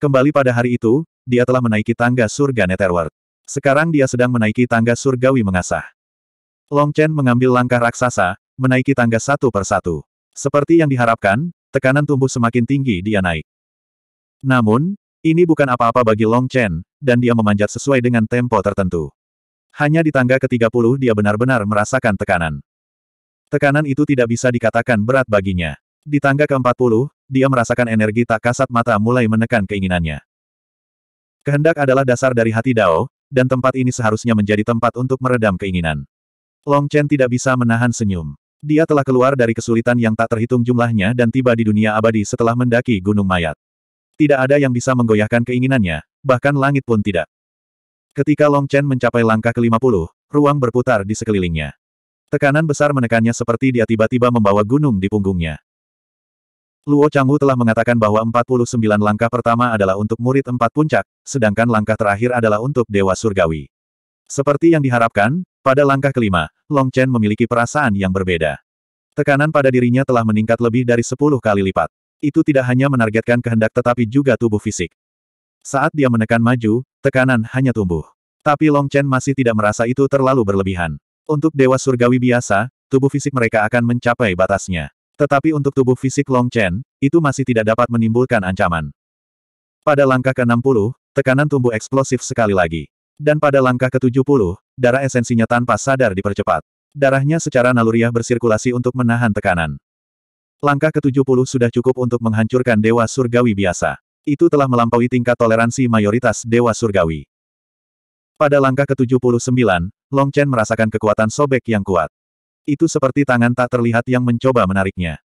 Kembali pada hari itu, dia telah menaiki tangga surga Netherworld. Sekarang dia sedang menaiki tangga surgawi mengasah. Long Chen mengambil langkah raksasa, menaiki tangga satu per satu. Seperti yang diharapkan, tekanan tumbuh semakin tinggi dia naik. Namun, ini bukan apa-apa bagi Long Chen, dan dia memanjat sesuai dengan tempo tertentu. Hanya di tangga ke-30 dia benar-benar merasakan tekanan. Tekanan itu tidak bisa dikatakan berat baginya. Di tangga ke-40, dia merasakan energi tak kasat mata mulai menekan keinginannya. Kehendak adalah dasar dari hati Dao, dan tempat ini seharusnya menjadi tempat untuk meredam keinginan. Long Chen tidak bisa menahan senyum. Dia telah keluar dari kesulitan yang tak terhitung jumlahnya dan tiba di dunia abadi setelah mendaki Gunung Mayat. Tidak ada yang bisa menggoyahkan keinginannya, bahkan langit pun tidak. Ketika Long Chen mencapai langkah ke-50, ruang berputar di sekelilingnya. Tekanan besar menekannya seperti dia tiba-tiba membawa gunung di punggungnya. Luo Changwu telah mengatakan bahwa 49 langkah pertama adalah untuk murid empat puncak, sedangkan langkah terakhir adalah untuk Dewa Surgawi. Seperti yang diharapkan, pada langkah kelima, Long Chen memiliki perasaan yang berbeda. Tekanan pada dirinya telah meningkat lebih dari 10 kali lipat. Itu tidak hanya menargetkan kehendak tetapi juga tubuh fisik. Saat dia menekan maju, tekanan hanya tumbuh. Tapi Long Chen masih tidak merasa itu terlalu berlebihan. Untuk dewa surgawi biasa, tubuh fisik mereka akan mencapai batasnya. Tetapi untuk tubuh fisik Long Chen, itu masih tidak dapat menimbulkan ancaman. Pada langkah ke-60, tekanan tumbuh eksplosif sekali lagi. Dan pada langkah ke-70, darah esensinya tanpa sadar dipercepat. Darahnya secara naluriah bersirkulasi untuk menahan tekanan. Langkah ke-70 sudah cukup untuk menghancurkan Dewa Surgawi biasa. Itu telah melampaui tingkat toleransi mayoritas Dewa Surgawi. Pada langkah ke-79, Long Chen merasakan kekuatan sobek yang kuat. Itu seperti tangan tak terlihat yang mencoba menariknya.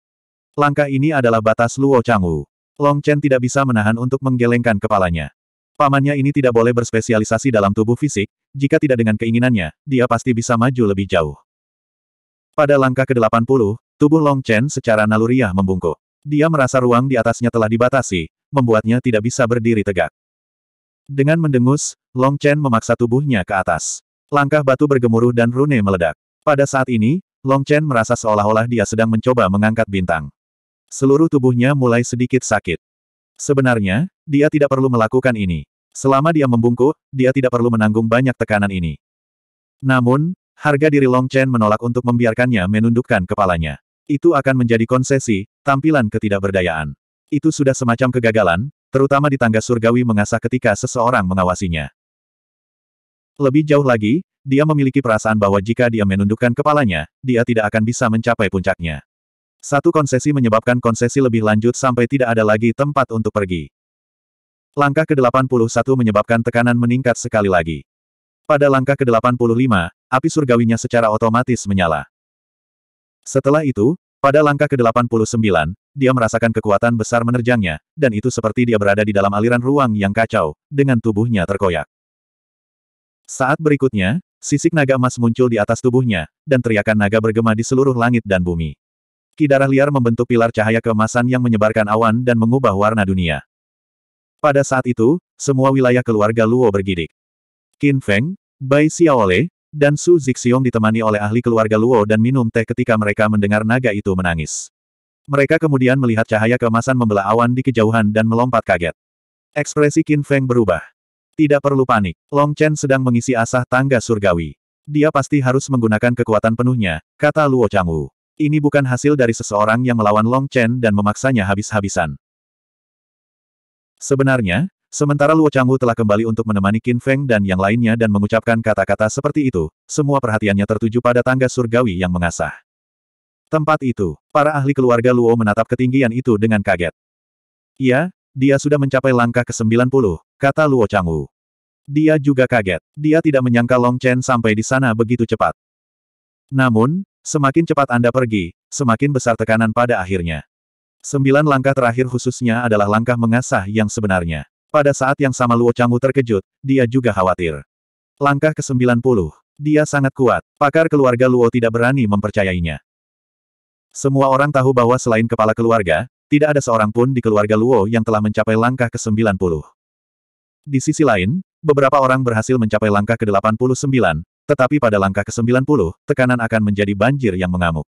Langkah ini adalah batas Luo Changwu. Long Chen tidak bisa menahan untuk menggelengkan kepalanya. Pamannya ini tidak boleh berspesialisasi dalam tubuh fisik, jika tidak dengan keinginannya, dia pasti bisa maju lebih jauh. Pada langkah ke-80, Tubuh Long Chen secara naluriah membungkuk. Dia merasa ruang di atasnya telah dibatasi, membuatnya tidak bisa berdiri tegak. Dengan mendengus, Long Chen memaksa tubuhnya ke atas. Langkah batu bergemuruh dan rune meledak. Pada saat ini, Long Chen merasa seolah-olah dia sedang mencoba mengangkat bintang. Seluruh tubuhnya mulai sedikit sakit. Sebenarnya, dia tidak perlu melakukan ini. Selama dia membungkuk, dia tidak perlu menanggung banyak tekanan ini. Namun, harga diri Long Chen menolak untuk membiarkannya menundukkan kepalanya. Itu akan menjadi konsesi, tampilan ketidakberdayaan. Itu sudah semacam kegagalan, terutama di tangga surgawi mengasah ketika seseorang mengawasinya. Lebih jauh lagi, dia memiliki perasaan bahwa jika dia menundukkan kepalanya, dia tidak akan bisa mencapai puncaknya. Satu konsesi menyebabkan konsesi lebih lanjut sampai tidak ada lagi tempat untuk pergi. Langkah ke-81 menyebabkan tekanan meningkat sekali lagi. Pada langkah ke-85, api surgawinya secara otomatis menyala. Setelah itu, pada langkah ke-89, dia merasakan kekuatan besar menerjangnya, dan itu seperti dia berada di dalam aliran ruang yang kacau, dengan tubuhnya terkoyak. Saat berikutnya, sisik naga emas muncul di atas tubuhnya, dan teriakan naga bergema di seluruh langit dan bumi. Kidarah liar membentuk pilar cahaya keemasan yang menyebarkan awan dan mengubah warna dunia. Pada saat itu, semua wilayah keluarga Luo bergidik. Qin Feng, Bai Xiaole, dan Su Zixiong ditemani oleh ahli keluarga Luo dan minum teh ketika mereka mendengar naga itu menangis. Mereka kemudian melihat cahaya kemasan membelah awan di kejauhan dan melompat kaget. Ekspresi Qin Feng berubah. Tidak perlu panik, Long Chen sedang mengisi asah tangga surgawi. Dia pasti harus menggunakan kekuatan penuhnya, kata Luo Changwu. Ini bukan hasil dari seseorang yang melawan Long Chen dan memaksanya habis-habisan. Sebenarnya, Sementara Luo Changwu telah kembali untuk menemani Qin Feng dan yang lainnya dan mengucapkan kata-kata seperti itu, semua perhatiannya tertuju pada tangga surgawi yang mengasah. Tempat itu, para ahli keluarga Luo menatap ketinggian itu dengan kaget. Iya, dia sudah mencapai langkah ke-90, kata Luo Changwu. Dia juga kaget, dia tidak menyangka Long Chen sampai di sana begitu cepat. Namun, semakin cepat Anda pergi, semakin besar tekanan pada akhirnya. Sembilan langkah terakhir khususnya adalah langkah mengasah yang sebenarnya. Pada saat yang sama Luo Changwu terkejut, dia juga khawatir. Langkah ke-90. Dia sangat kuat, pakar keluarga Luo tidak berani mempercayainya. Semua orang tahu bahwa selain kepala keluarga, tidak ada seorang pun di keluarga Luo yang telah mencapai langkah ke-90. Di sisi lain, beberapa orang berhasil mencapai langkah ke-89, tetapi pada langkah ke-90, tekanan akan menjadi banjir yang mengamuk.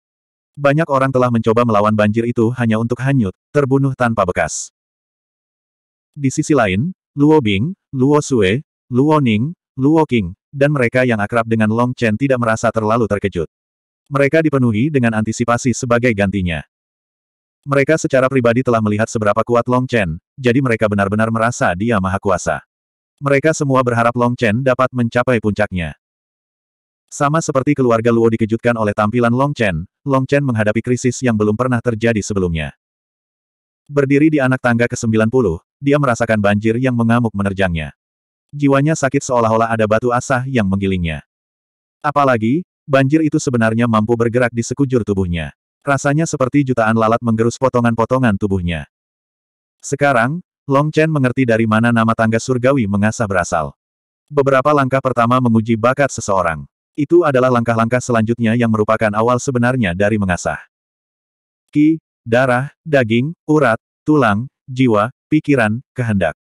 Banyak orang telah mencoba melawan banjir itu hanya untuk hanyut, terbunuh tanpa bekas. Di sisi lain, Luo Bing, Luo Sue, Luo Ning, Luo King, dan mereka yang akrab dengan Long Chen tidak merasa terlalu terkejut. Mereka dipenuhi dengan antisipasi sebagai gantinya. Mereka secara pribadi telah melihat seberapa kuat Long Chen, jadi mereka benar-benar merasa dia maha kuasa. Mereka semua berharap Long Chen dapat mencapai puncaknya. Sama seperti keluarga Luo dikejutkan oleh tampilan Long Chen, Long Chen menghadapi krisis yang belum pernah terjadi sebelumnya. Berdiri di anak tangga ke-90, dia merasakan banjir yang mengamuk menerjangnya. Jiwanya sakit seolah-olah ada batu asah yang menggilingnya. Apalagi, banjir itu sebenarnya mampu bergerak di sekujur tubuhnya. Rasanya seperti jutaan lalat menggerus potongan-potongan tubuhnya. Sekarang, Long Chen mengerti dari mana nama tangga surgawi mengasah berasal. Beberapa langkah pertama menguji bakat seseorang. Itu adalah langkah-langkah selanjutnya yang merupakan awal sebenarnya dari mengasah. Ki, darah, daging, urat, tulang, jiwa, pikiran, kehendak.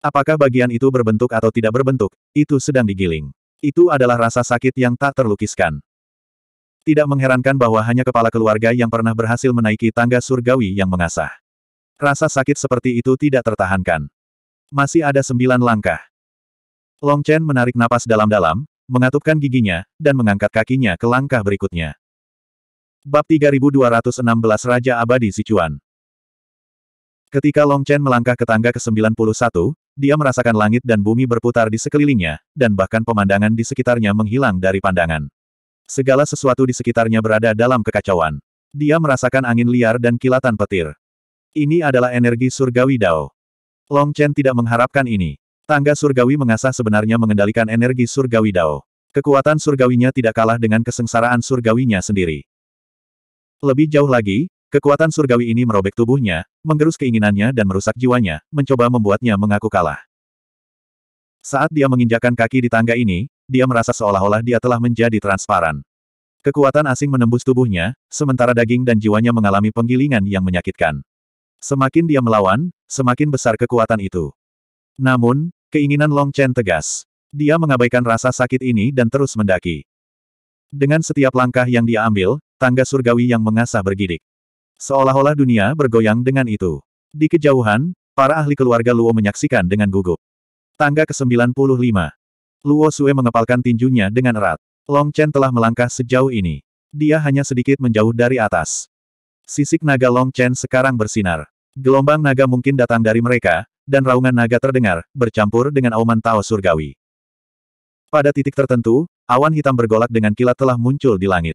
Apakah bagian itu berbentuk atau tidak berbentuk, itu sedang digiling. Itu adalah rasa sakit yang tak terlukiskan. Tidak mengherankan bahwa hanya kepala keluarga yang pernah berhasil menaiki tangga surgawi yang mengasah. Rasa sakit seperti itu tidak tertahankan. Masih ada sembilan langkah. Long Chen menarik napas dalam-dalam, mengatupkan giginya, dan mengangkat kakinya ke langkah berikutnya. Bab 3216 Raja Abadi Sichuan Ketika Long Chen melangkah ke tangga ke-91, dia merasakan langit dan bumi berputar di sekelilingnya, dan bahkan pemandangan di sekitarnya menghilang dari pandangan. Segala sesuatu di sekitarnya berada dalam kekacauan. Dia merasakan angin liar dan kilatan petir. Ini adalah energi surgawi Dao. Long Chen tidak mengharapkan ini. Tangga surgawi mengasah sebenarnya mengendalikan energi surgawi Dao. Kekuatan surgawinya tidak kalah dengan kesengsaraan surgawinya sendiri. Lebih jauh lagi, kekuatan surgawi ini merobek tubuhnya, menggerus keinginannya dan merusak jiwanya, mencoba membuatnya mengaku kalah. Saat dia menginjakan kaki di tangga ini, dia merasa seolah-olah dia telah menjadi transparan. Kekuatan asing menembus tubuhnya, sementara daging dan jiwanya mengalami penggilingan yang menyakitkan. Semakin dia melawan, semakin besar kekuatan itu. Namun, keinginan Long Chen tegas. Dia mengabaikan rasa sakit ini dan terus mendaki. Dengan setiap langkah yang dia ambil, Tangga surgawi yang mengasah bergidik. Seolah-olah dunia bergoyang dengan itu. Di kejauhan, para ahli keluarga Luo menyaksikan dengan gugup. Tangga ke-95. Luo Sue mengepalkan tinjunya dengan erat. Long Chen telah melangkah sejauh ini. Dia hanya sedikit menjauh dari atas. Sisik naga Long Chen sekarang bersinar. Gelombang naga mungkin datang dari mereka, dan raungan naga terdengar, bercampur dengan auman Tao surgawi. Pada titik tertentu, awan hitam bergolak dengan kilat telah muncul di langit.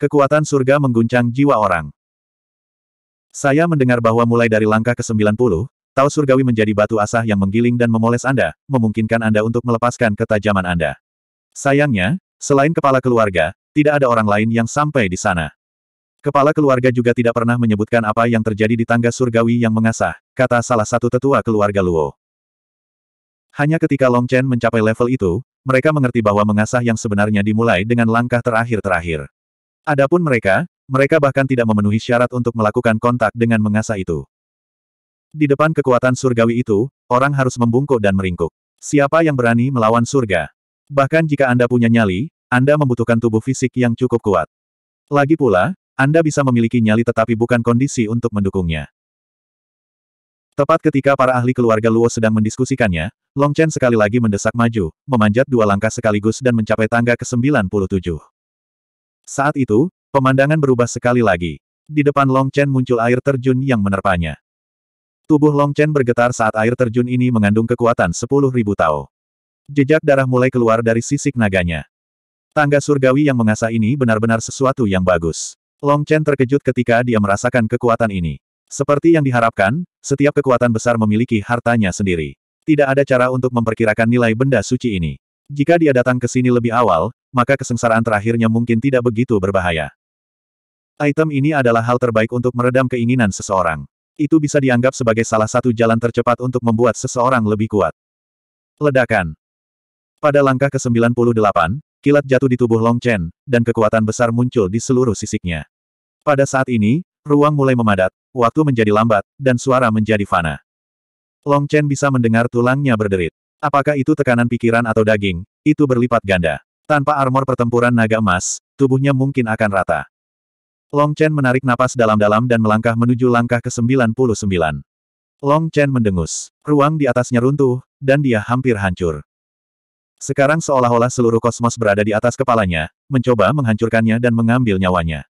Kekuatan surga mengguncang jiwa orang. Saya mendengar bahwa mulai dari langkah ke-90, Tao surgawi menjadi batu asah yang menggiling dan memoles Anda, memungkinkan Anda untuk melepaskan ketajaman Anda. Sayangnya, selain kepala keluarga, tidak ada orang lain yang sampai di sana. Kepala keluarga juga tidak pernah menyebutkan apa yang terjadi di tangga surgawi yang mengasah, kata salah satu tetua keluarga Luo. Hanya ketika Long Chen mencapai level itu, mereka mengerti bahwa mengasah yang sebenarnya dimulai dengan langkah terakhir-terakhir. Adapun mereka, mereka bahkan tidak memenuhi syarat untuk melakukan kontak dengan mengasah itu. Di depan kekuatan surgawi itu, orang harus membungkuk dan meringkuk. Siapa yang berani melawan surga? Bahkan jika Anda punya nyali, Anda membutuhkan tubuh fisik yang cukup kuat. Lagi pula, Anda bisa memiliki nyali tetapi bukan kondisi untuk mendukungnya. Tepat ketika para ahli keluarga Luo sedang mendiskusikannya, Long Chen sekali lagi mendesak maju, memanjat dua langkah sekaligus dan mencapai tangga ke-97. Saat itu, pemandangan berubah sekali lagi. Di depan Long Chen muncul air terjun yang menerpanya. Tubuh Long Chen bergetar saat air terjun ini mengandung kekuatan 10.000 Tao. Jejak darah mulai keluar dari sisik naganya. Tangga surgawi yang mengasah ini benar-benar sesuatu yang bagus. Long Chen terkejut ketika dia merasakan kekuatan ini. Seperti yang diharapkan, setiap kekuatan besar memiliki hartanya sendiri. Tidak ada cara untuk memperkirakan nilai benda suci ini. Jika dia datang ke sini lebih awal, maka kesengsaraan terakhirnya mungkin tidak begitu berbahaya. Item ini adalah hal terbaik untuk meredam keinginan seseorang. Itu bisa dianggap sebagai salah satu jalan tercepat untuk membuat seseorang lebih kuat. Ledakan. Pada langkah ke-98, kilat jatuh di tubuh Long Chen, dan kekuatan besar muncul di seluruh sisiknya. Pada saat ini, ruang mulai memadat, waktu menjadi lambat, dan suara menjadi fana. Long Chen bisa mendengar tulangnya berderit. Apakah itu tekanan pikiran atau daging, itu berlipat ganda. Tanpa armor pertempuran naga emas, tubuhnya mungkin akan rata. Long Chen menarik napas dalam-dalam dan melangkah menuju langkah ke-99. Long Chen mendengus. Ruang di atasnya runtuh, dan dia hampir hancur. Sekarang seolah-olah seluruh kosmos berada di atas kepalanya, mencoba menghancurkannya dan mengambil nyawanya.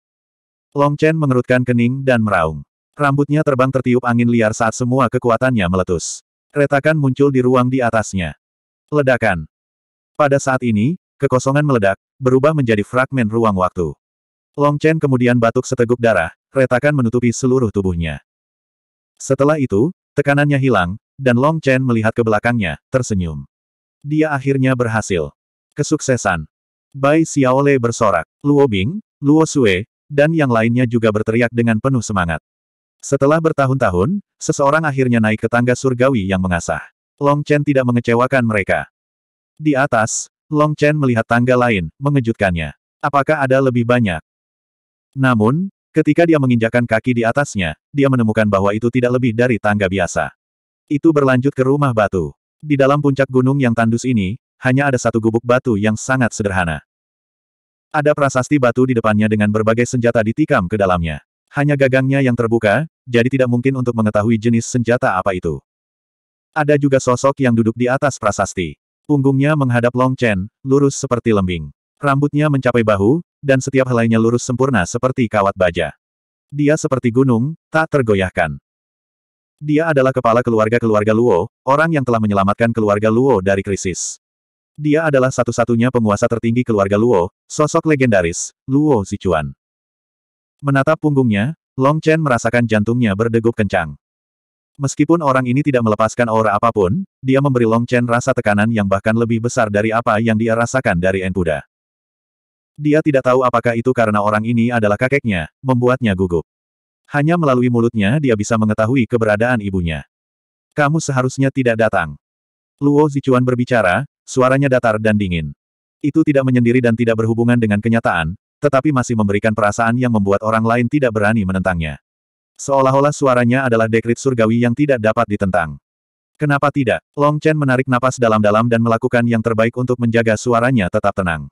Long Chen mengerutkan kening dan meraung. Rambutnya terbang tertiup angin liar saat semua kekuatannya meletus. Retakan muncul di ruang di atasnya. Ledakan. Pada saat ini, Kekosongan meledak, berubah menjadi fragmen ruang waktu. Long Chen kemudian batuk seteguk darah, retakan menutupi seluruh tubuhnya. Setelah itu, tekanannya hilang, dan Long Chen melihat ke belakangnya, tersenyum. Dia akhirnya berhasil. Kesuksesan. Bai Xiaole bersorak, Luo Bing, Luo Sue, dan yang lainnya juga berteriak dengan penuh semangat. Setelah bertahun-tahun, seseorang akhirnya naik ke tangga surgawi yang mengasah. Long Chen tidak mengecewakan mereka. Di atas, Long Chen melihat tangga lain, mengejutkannya. Apakah ada lebih banyak? Namun, ketika dia menginjakan kaki di atasnya, dia menemukan bahwa itu tidak lebih dari tangga biasa. Itu berlanjut ke rumah batu. Di dalam puncak gunung yang tandus ini, hanya ada satu gubuk batu yang sangat sederhana. Ada prasasti batu di depannya dengan berbagai senjata ditikam ke dalamnya. Hanya gagangnya yang terbuka, jadi tidak mungkin untuk mengetahui jenis senjata apa itu. Ada juga sosok yang duduk di atas prasasti. Punggungnya menghadap Long Chen, lurus seperti lembing. Rambutnya mencapai bahu, dan setiap helainya lurus sempurna seperti kawat baja. Dia seperti gunung, tak tergoyahkan. Dia adalah kepala keluarga-keluarga Luo, orang yang telah menyelamatkan keluarga Luo dari krisis. Dia adalah satu-satunya penguasa tertinggi keluarga Luo, sosok legendaris, Luo Zichuan. Menatap punggungnya, Long Chen merasakan jantungnya berdegup kencang. Meskipun orang ini tidak melepaskan aura apapun, dia memberi Long Chen rasa tekanan yang bahkan lebih besar dari apa yang dia rasakan dari Enpuda. Dia tidak tahu apakah itu karena orang ini adalah kakeknya, membuatnya gugup. Hanya melalui mulutnya dia bisa mengetahui keberadaan ibunya. Kamu seharusnya tidak datang. Luo Zichuan berbicara, suaranya datar dan dingin. Itu tidak menyendiri dan tidak berhubungan dengan kenyataan, tetapi masih memberikan perasaan yang membuat orang lain tidak berani menentangnya. Seolah-olah suaranya adalah dekrit surgawi yang tidak dapat ditentang. Kenapa tidak? Long Chen menarik napas dalam-dalam dan melakukan yang terbaik untuk menjaga suaranya tetap tenang.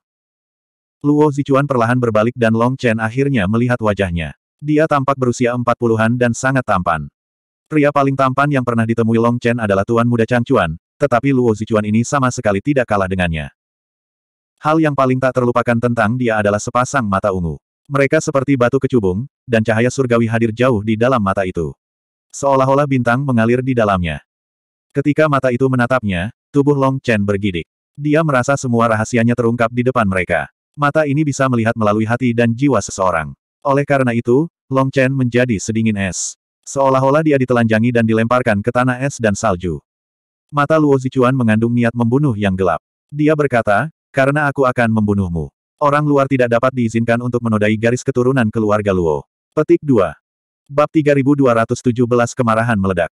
Luo Zichuan perlahan berbalik dan Long Chen akhirnya melihat wajahnya. Dia tampak berusia empat puluhan dan sangat tampan. Pria paling tampan yang pernah ditemui Long Chen adalah Tuan Muda Changchuan, tetapi Luo Zichuan ini sama sekali tidak kalah dengannya. Hal yang paling tak terlupakan tentang dia adalah sepasang mata ungu. Mereka seperti batu kecubung, dan cahaya surgawi hadir jauh di dalam mata itu. Seolah-olah bintang mengalir di dalamnya. Ketika mata itu menatapnya, tubuh Long Chen bergidik. Dia merasa semua rahasianya terungkap di depan mereka. Mata ini bisa melihat melalui hati dan jiwa seseorang. Oleh karena itu, Long Chen menjadi sedingin es. Seolah-olah dia ditelanjangi dan dilemparkan ke tanah es dan salju. Mata Luo Zichuan mengandung niat membunuh yang gelap. Dia berkata, karena aku akan membunuhmu. Orang luar tidak dapat diizinkan untuk menodai garis keturunan keluarga Luo. Petik 2. Bab 3217 Kemarahan Meledak.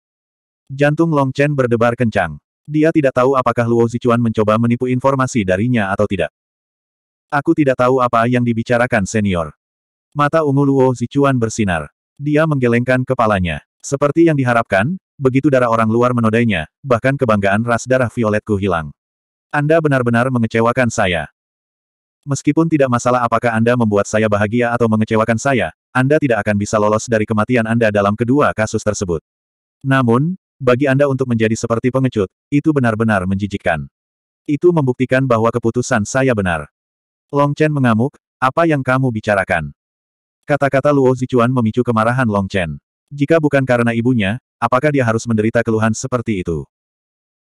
Jantung Long Chen berdebar kencang. Dia tidak tahu apakah Luo Zichuan mencoba menipu informasi darinya atau tidak. Aku tidak tahu apa yang dibicarakan senior. Mata ungu Luo Zichuan bersinar. Dia menggelengkan kepalanya. Seperti yang diharapkan, begitu darah orang luar menodainya, bahkan kebanggaan ras darah violetku hilang. Anda benar-benar mengecewakan saya. Meskipun tidak masalah apakah Anda membuat saya bahagia atau mengecewakan saya, Anda tidak akan bisa lolos dari kematian Anda dalam kedua kasus tersebut. Namun, bagi Anda untuk menjadi seperti pengecut, itu benar-benar menjijikkan. Itu membuktikan bahwa keputusan saya benar. Long Chen mengamuk, apa yang kamu bicarakan? Kata-kata Luo Zichuan memicu kemarahan Long Chen. Jika bukan karena ibunya, apakah dia harus menderita keluhan seperti itu?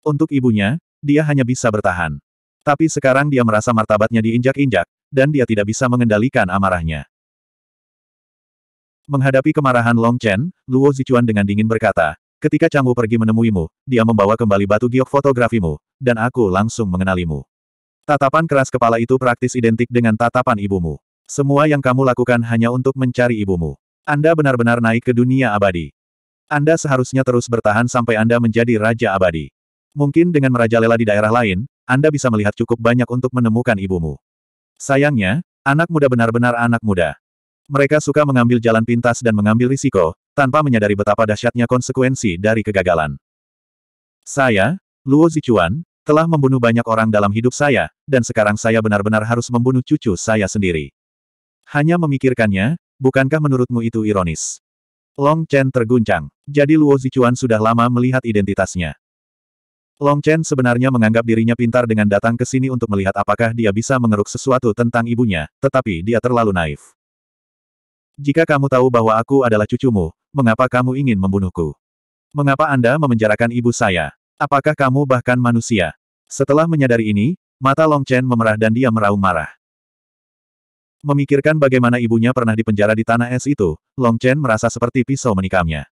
Untuk ibunya, dia hanya bisa bertahan. Tapi sekarang dia merasa martabatnya diinjak-injak, dan dia tidak bisa mengendalikan amarahnya. Menghadapi kemarahan Long Chen, Luo Zichuan dengan dingin berkata, ketika Changwu pergi menemuimu, dia membawa kembali batu giok fotografimu, dan aku langsung mengenalimu. Tatapan keras kepala itu praktis identik dengan tatapan ibumu. Semua yang kamu lakukan hanya untuk mencari ibumu. Anda benar-benar naik ke dunia abadi. Anda seharusnya terus bertahan sampai Anda menjadi Raja Abadi. Mungkin dengan merajalela di daerah lain, anda bisa melihat cukup banyak untuk menemukan ibumu. Sayangnya, anak muda benar-benar anak muda. Mereka suka mengambil jalan pintas dan mengambil risiko, tanpa menyadari betapa dahsyatnya konsekuensi dari kegagalan. Saya, Luo Zichuan, telah membunuh banyak orang dalam hidup saya, dan sekarang saya benar-benar harus membunuh cucu saya sendiri. Hanya memikirkannya, bukankah menurutmu itu ironis? Long Chen terguncang. Jadi Luo Zichuan sudah lama melihat identitasnya. Long Chen sebenarnya menganggap dirinya pintar dengan datang ke sini untuk melihat apakah dia bisa mengeruk sesuatu tentang ibunya, tetapi dia terlalu naif. Jika kamu tahu bahwa aku adalah cucumu, mengapa kamu ingin membunuhku? Mengapa Anda memenjarakan ibu saya? Apakah kamu bahkan manusia? Setelah menyadari ini, mata Long Chen memerah dan dia meraung marah. Memikirkan bagaimana ibunya pernah dipenjara di tanah es itu, Long Chen merasa seperti pisau menikamnya.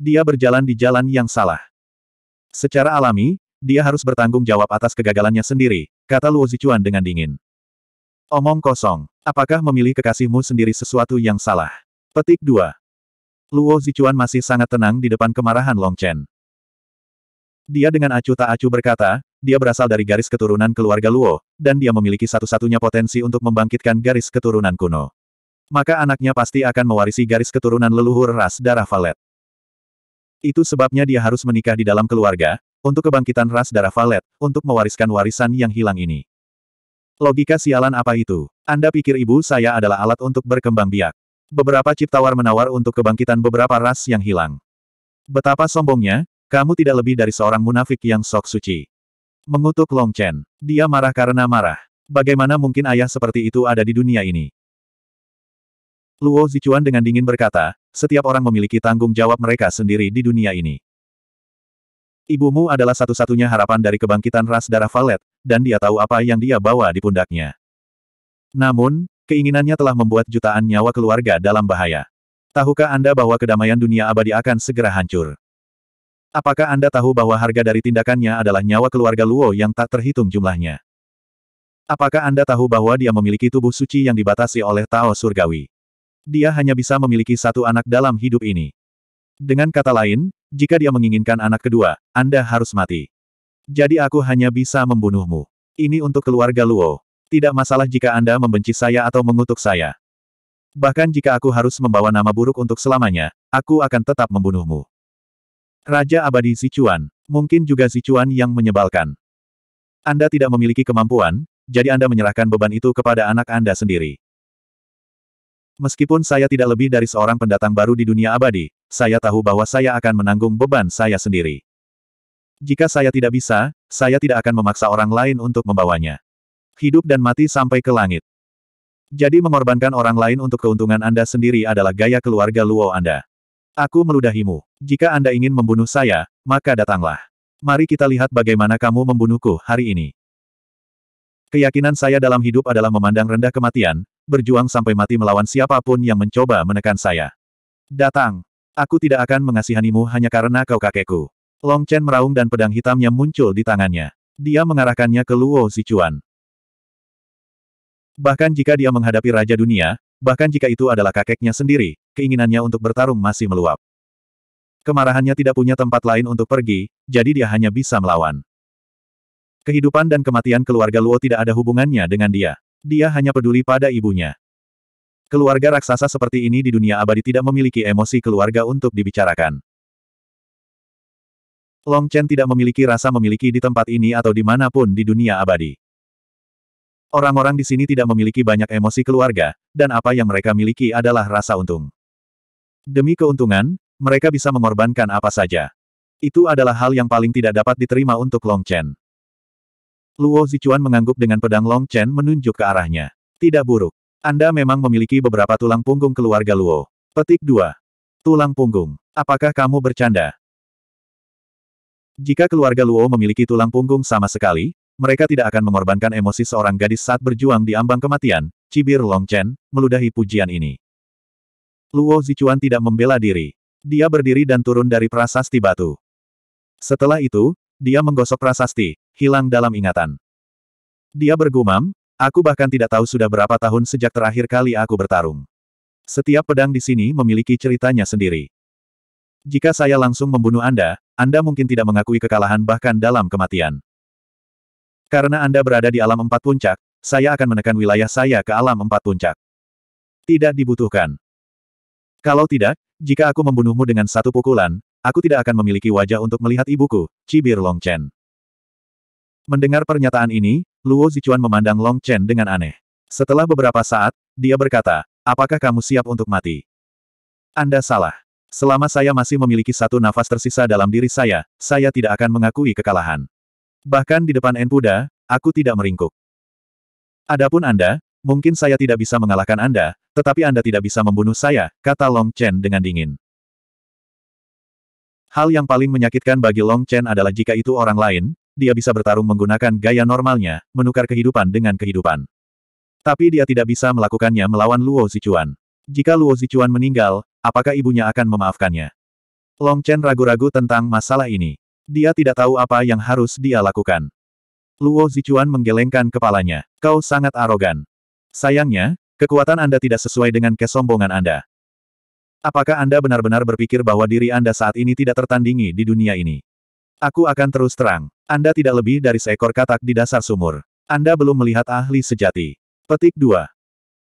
Dia berjalan di jalan yang salah. Secara alami, dia harus bertanggung jawab atas kegagalannya sendiri, kata Luo Zichuan dengan dingin. Omong kosong, apakah memilih kekasihmu sendiri sesuatu yang salah? Petik 2. Luo Zichuan masih sangat tenang di depan kemarahan Long Chen. Dia dengan acuh tak acuh berkata, dia berasal dari garis keturunan keluarga Luo, dan dia memiliki satu-satunya potensi untuk membangkitkan garis keturunan kuno. Maka anaknya pasti akan mewarisi garis keturunan leluhur ras darah Valet. Itu sebabnya dia harus menikah di dalam keluarga, untuk kebangkitan ras darah Valet, untuk mewariskan warisan yang hilang ini. Logika sialan apa itu? Anda pikir ibu saya adalah alat untuk berkembang biak. Beberapa ciptawar menawar untuk kebangkitan beberapa ras yang hilang. Betapa sombongnya, kamu tidak lebih dari seorang munafik yang sok suci. Mengutuk Long Chen. Dia marah karena marah. Bagaimana mungkin ayah seperti itu ada di dunia ini? Luo Zichuan dengan dingin berkata, setiap orang memiliki tanggung jawab mereka sendiri di dunia ini. Ibumu adalah satu-satunya harapan dari kebangkitan ras darah Valet, dan dia tahu apa yang dia bawa di pundaknya. Namun, keinginannya telah membuat jutaan nyawa keluarga dalam bahaya. Tahukah Anda bahwa kedamaian dunia abadi akan segera hancur? Apakah Anda tahu bahwa harga dari tindakannya adalah nyawa keluarga Luo yang tak terhitung jumlahnya? Apakah Anda tahu bahwa dia memiliki tubuh suci yang dibatasi oleh Tao Surgawi? dia hanya bisa memiliki satu anak dalam hidup ini. Dengan kata lain, jika dia menginginkan anak kedua, Anda harus mati. Jadi aku hanya bisa membunuhmu. Ini untuk keluarga Luo. Tidak masalah jika Anda membenci saya atau mengutuk saya. Bahkan jika aku harus membawa nama buruk untuk selamanya, aku akan tetap membunuhmu. Raja Abadi Sichuan, mungkin juga Sichuan yang menyebalkan. Anda tidak memiliki kemampuan, jadi Anda menyerahkan beban itu kepada anak Anda sendiri. Meskipun saya tidak lebih dari seorang pendatang baru di dunia abadi, saya tahu bahwa saya akan menanggung beban saya sendiri. Jika saya tidak bisa, saya tidak akan memaksa orang lain untuk membawanya. Hidup dan mati sampai ke langit. Jadi mengorbankan orang lain untuk keuntungan Anda sendiri adalah gaya keluarga Luo Anda. Aku meludahimu. Jika Anda ingin membunuh saya, maka datanglah. Mari kita lihat bagaimana kamu membunuhku hari ini. Keyakinan saya dalam hidup adalah memandang rendah kematian, berjuang sampai mati melawan siapapun yang mencoba menekan saya. Datang! Aku tidak akan mengasihanimu hanya karena kau kakekku. Long Chen meraung dan pedang hitamnya muncul di tangannya. Dia mengarahkannya ke Luo Sichuan. Bahkan jika dia menghadapi Raja Dunia, bahkan jika itu adalah kakeknya sendiri, keinginannya untuk bertarung masih meluap. Kemarahannya tidak punya tempat lain untuk pergi, jadi dia hanya bisa melawan. Kehidupan dan kematian keluarga Luo tidak ada hubungannya dengan dia. Dia hanya peduli pada ibunya. Keluarga raksasa seperti ini di dunia abadi tidak memiliki emosi keluarga untuk dibicarakan. Long Chen tidak memiliki rasa memiliki di tempat ini atau dimanapun di dunia abadi. Orang-orang di sini tidak memiliki banyak emosi keluarga, dan apa yang mereka miliki adalah rasa untung. Demi keuntungan, mereka bisa mengorbankan apa saja. Itu adalah hal yang paling tidak dapat diterima untuk Long Chen. Luo Zichuan mengangguk dengan pedang Long Chen menunjuk ke arahnya. Tidak buruk. Anda memang memiliki beberapa tulang punggung keluarga Luo. Petik 2. Tulang punggung. Apakah kamu bercanda? Jika keluarga Luo memiliki tulang punggung sama sekali, mereka tidak akan mengorbankan emosi seorang gadis saat berjuang di ambang kematian, cibir Long Chen, meludahi pujian ini. Luo Zichuan tidak membela diri. Dia berdiri dan turun dari prasasti batu. Setelah itu, dia menggosok prasasti, hilang dalam ingatan. Dia bergumam, aku bahkan tidak tahu sudah berapa tahun sejak terakhir kali aku bertarung. Setiap pedang di sini memiliki ceritanya sendiri. Jika saya langsung membunuh Anda, Anda mungkin tidak mengakui kekalahan bahkan dalam kematian. Karena Anda berada di alam empat puncak, saya akan menekan wilayah saya ke alam empat puncak. Tidak dibutuhkan. Kalau tidak, jika aku membunuhmu dengan satu pukulan, aku tidak akan memiliki wajah untuk melihat ibuku, cibir Longchen. Mendengar pernyataan ini, Luo Zichuan memandang Long Chen dengan aneh. Setelah beberapa saat, dia berkata, apakah kamu siap untuk mati? Anda salah. Selama saya masih memiliki satu nafas tersisa dalam diri saya, saya tidak akan mengakui kekalahan. Bahkan di depan Enpuda, aku tidak meringkuk. Adapun Anda, mungkin saya tidak bisa mengalahkan Anda, tetapi Anda tidak bisa membunuh saya, kata Long Chen dengan dingin. Hal yang paling menyakitkan bagi Long Chen adalah jika itu orang lain, dia bisa bertarung menggunakan gaya normalnya, menukar kehidupan dengan kehidupan. Tapi dia tidak bisa melakukannya melawan Luo Zichuan. Jika Luo Zichuan meninggal, apakah ibunya akan memaafkannya? Long Chen ragu-ragu tentang masalah ini. Dia tidak tahu apa yang harus dia lakukan. Luo Zichuan menggelengkan kepalanya. Kau sangat arogan. Sayangnya, kekuatan Anda tidak sesuai dengan kesombongan Anda. Apakah Anda benar-benar berpikir bahwa diri Anda saat ini tidak tertandingi di dunia ini? Aku akan terus terang. Anda tidak lebih dari seekor katak di dasar sumur. Anda belum melihat ahli sejati. Petik 2.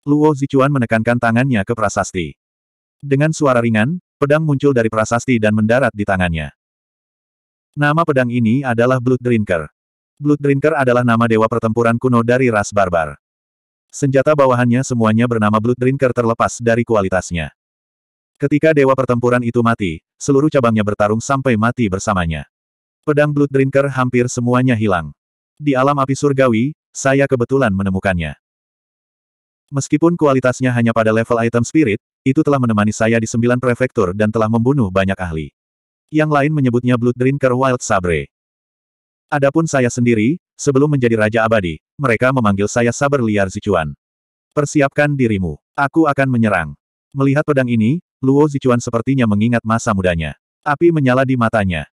Luo Zichuan menekankan tangannya ke prasasti. Dengan suara ringan, pedang muncul dari prasasti dan mendarat di tangannya. Nama pedang ini adalah Blood Drinker. Blood Drinker adalah nama dewa pertempuran kuno dari ras barbar. Senjata bawahannya semuanya bernama Blood Drinker terlepas dari kualitasnya. Ketika dewa pertempuran itu mati, seluruh cabangnya bertarung sampai mati bersamanya. Pedang Blood Drinker hampir semuanya hilang. Di alam api surgawi, saya kebetulan menemukannya. Meskipun kualitasnya hanya pada level item spirit, itu telah menemani saya di sembilan prefektur dan telah membunuh banyak ahli. Yang lain menyebutnya Blood Drinker Wild Sabre. Adapun saya sendiri, sebelum menjadi Raja Abadi, mereka memanggil saya Saber Liar Zicuan. Persiapkan dirimu. Aku akan menyerang. Melihat pedang ini, Luo Zicuan sepertinya mengingat masa mudanya. Api menyala di matanya.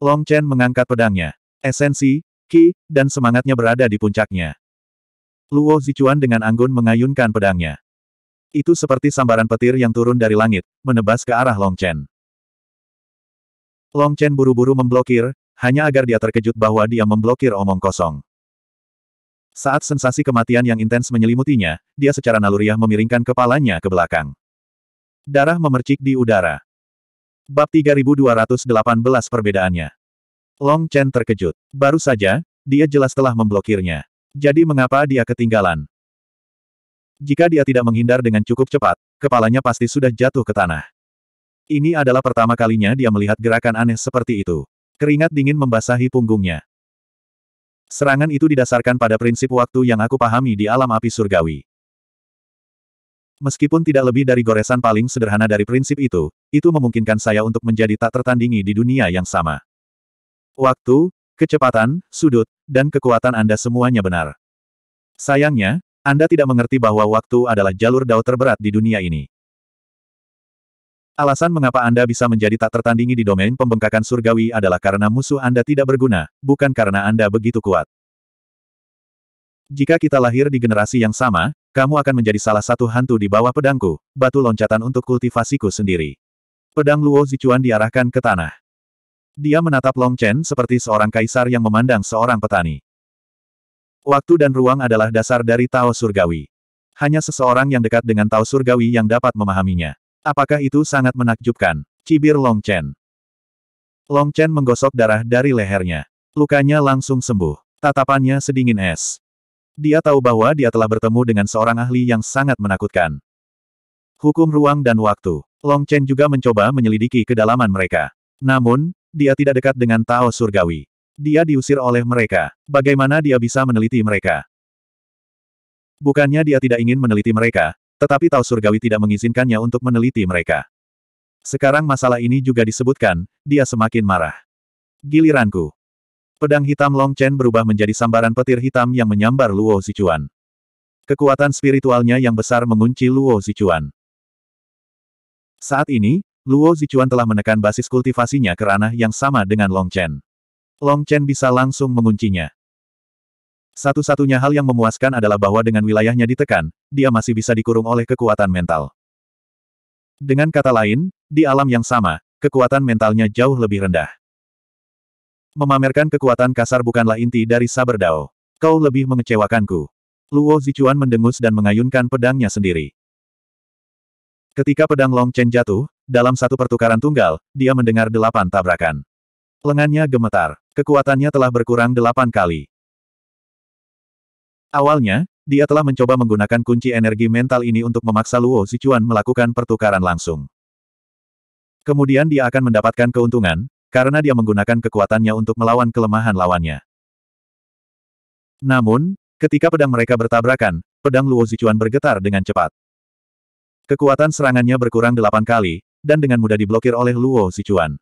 Long Chen mengangkat pedangnya. Esensi, Ki, dan semangatnya berada di puncaknya. Luo Zichuan dengan anggun mengayunkan pedangnya. Itu seperti sambaran petir yang turun dari langit, menebas ke arah Long Chen. Long Chen buru-buru memblokir, hanya agar dia terkejut bahwa dia memblokir omong kosong. Saat sensasi kematian yang intens menyelimutinya, dia secara naluriah memiringkan kepalanya ke belakang. Darah memercik di udara. Bab 3218 perbedaannya. Long Chen terkejut. Baru saja, dia jelas telah memblokirnya. Jadi mengapa dia ketinggalan? Jika dia tidak menghindar dengan cukup cepat, kepalanya pasti sudah jatuh ke tanah. Ini adalah pertama kalinya dia melihat gerakan aneh seperti itu. Keringat dingin membasahi punggungnya. Serangan itu didasarkan pada prinsip waktu yang aku pahami di alam api surgawi. Meskipun tidak lebih dari goresan paling sederhana dari prinsip itu, itu memungkinkan saya untuk menjadi tak tertandingi di dunia yang sama. Waktu, kecepatan, sudut, dan kekuatan Anda semuanya benar. Sayangnya, Anda tidak mengerti bahwa waktu adalah jalur dao terberat di dunia ini. Alasan mengapa Anda bisa menjadi tak tertandingi di domain pembengkakan surgawi adalah karena musuh Anda tidak berguna, bukan karena Anda begitu kuat. Jika kita lahir di generasi yang sama, kamu akan menjadi salah satu hantu di bawah pedangku, batu loncatan untuk kultivasiku sendiri. Pedang Luo Zichuan diarahkan ke tanah. Dia menatap Long Chen seperti seorang kaisar yang memandang seorang petani. Waktu dan ruang adalah dasar dari Tao Surgawi. Hanya seseorang yang dekat dengan Tao Surgawi yang dapat memahaminya. Apakah itu sangat menakjubkan? Cibir Long Chen. Long Chen menggosok darah dari lehernya. Lukanya langsung sembuh. Tatapannya sedingin es. Dia tahu bahwa dia telah bertemu dengan seorang ahli yang sangat menakutkan. Hukum ruang dan waktu. Long Chen juga mencoba menyelidiki kedalaman mereka. Namun, dia tidak dekat dengan Tao Surgawi. Dia diusir oleh mereka. Bagaimana dia bisa meneliti mereka? Bukannya dia tidak ingin meneliti mereka, tetapi Tao Surgawi tidak mengizinkannya untuk meneliti mereka. Sekarang masalah ini juga disebutkan, dia semakin marah. Giliranku. Pedang hitam Long Chen berubah menjadi sambaran petir hitam yang menyambar Luo Zichuan. Kekuatan spiritualnya yang besar mengunci Luo Zichuan. Saat ini, Luo Zichuan telah menekan basis kultivasinya ke ranah yang sama dengan Long Chen. Long Chen bisa langsung menguncinya. Satu-satunya hal yang memuaskan adalah bahwa dengan wilayahnya ditekan, dia masih bisa dikurung oleh kekuatan mental. Dengan kata lain, di alam yang sama, kekuatan mentalnya jauh lebih rendah. Memamerkan kekuatan kasar bukanlah inti dari saber Dao. Kau lebih mengecewakanku. Luo Zichuan mendengus dan mengayunkan pedangnya sendiri. Ketika pedang Long Chen jatuh, dalam satu pertukaran tunggal, dia mendengar delapan tabrakan. Lengannya gemetar. Kekuatannya telah berkurang delapan kali. Awalnya, dia telah mencoba menggunakan kunci energi mental ini untuk memaksa Luo Zichuan melakukan pertukaran langsung. Kemudian dia akan mendapatkan keuntungan, karena dia menggunakan kekuatannya untuk melawan kelemahan lawannya. Namun, ketika pedang mereka bertabrakan, pedang Luo Zichuan bergetar dengan cepat. Kekuatan serangannya berkurang delapan kali, dan dengan mudah diblokir oleh Luo Zichuan.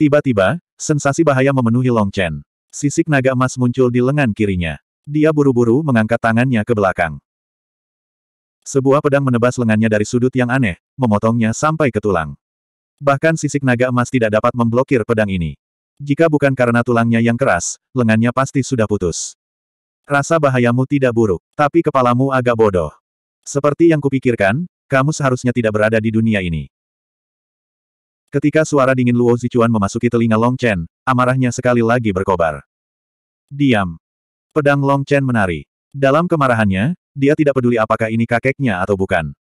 Tiba-tiba, sensasi bahaya memenuhi Long Chen. Sisik naga emas muncul di lengan kirinya. Dia buru-buru mengangkat tangannya ke belakang. Sebuah pedang menebas lengannya dari sudut yang aneh, memotongnya sampai ke tulang. Bahkan sisik naga emas tidak dapat memblokir pedang ini. Jika bukan karena tulangnya yang keras, lengannya pasti sudah putus. Rasa bahayamu tidak buruk, tapi kepalamu agak bodoh. Seperti yang kupikirkan, kamu seharusnya tidak berada di dunia ini. Ketika suara dingin Luo Zichuan memasuki telinga Long Chen, amarahnya sekali lagi berkobar. Diam. Pedang Long Chen menari. Dalam kemarahannya, dia tidak peduli apakah ini kakeknya atau bukan.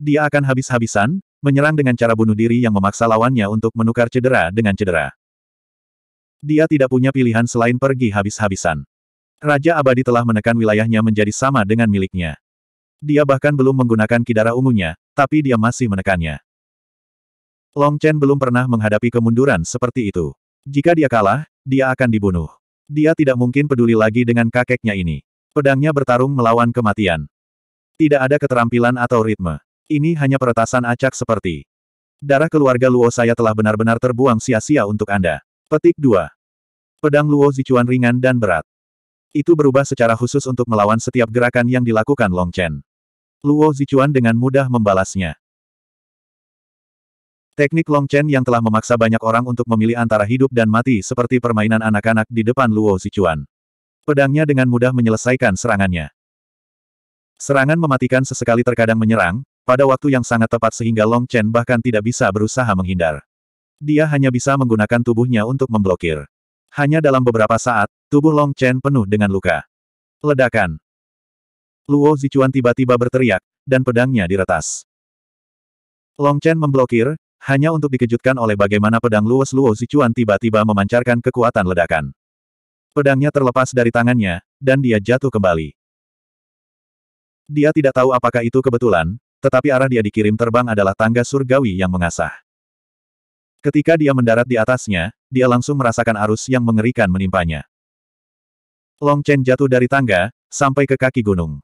Dia akan habis-habisan, menyerang dengan cara bunuh diri yang memaksa lawannya untuk menukar cedera dengan cedera. Dia tidak punya pilihan selain pergi habis-habisan. Raja Abadi telah menekan wilayahnya menjadi sama dengan miliknya. Dia bahkan belum menggunakan kidara ungunya, tapi dia masih menekannya. Long Chen belum pernah menghadapi kemunduran seperti itu. Jika dia kalah, dia akan dibunuh. Dia tidak mungkin peduli lagi dengan kakeknya ini. Pedangnya bertarung melawan kematian. Tidak ada keterampilan atau ritme. Ini hanya peretasan acak seperti. Darah keluarga Luo saya telah benar-benar terbuang sia-sia untuk Anda. Petik 2. Pedang Luo Zicuan ringan dan berat. Itu berubah secara khusus untuk melawan setiap gerakan yang dilakukan Long Chen. Luo Zicuan dengan mudah membalasnya. Teknik Long Chen yang telah memaksa banyak orang untuk memilih antara hidup dan mati seperti permainan anak-anak di depan Luo Zicuan. Pedangnya dengan mudah menyelesaikan serangannya. Serangan mematikan sesekali terkadang menyerang, pada waktu yang sangat tepat sehingga Long Chen bahkan tidak bisa berusaha menghindar. Dia hanya bisa menggunakan tubuhnya untuk memblokir. Hanya dalam beberapa saat, tubuh Long Chen penuh dengan luka. Ledakan. Luo Zichuan tiba-tiba berteriak, dan pedangnya diretas. Long Chen memblokir, hanya untuk dikejutkan oleh bagaimana pedang luas Luo Zichuan tiba-tiba memancarkan kekuatan ledakan. Pedangnya terlepas dari tangannya, dan dia jatuh kembali. Dia tidak tahu apakah itu kebetulan, tetapi arah dia dikirim terbang adalah tangga surgawi yang mengasah. Ketika dia mendarat di atasnya, dia langsung merasakan arus yang mengerikan menimpanya. Long Chen jatuh dari tangga, sampai ke kaki gunung.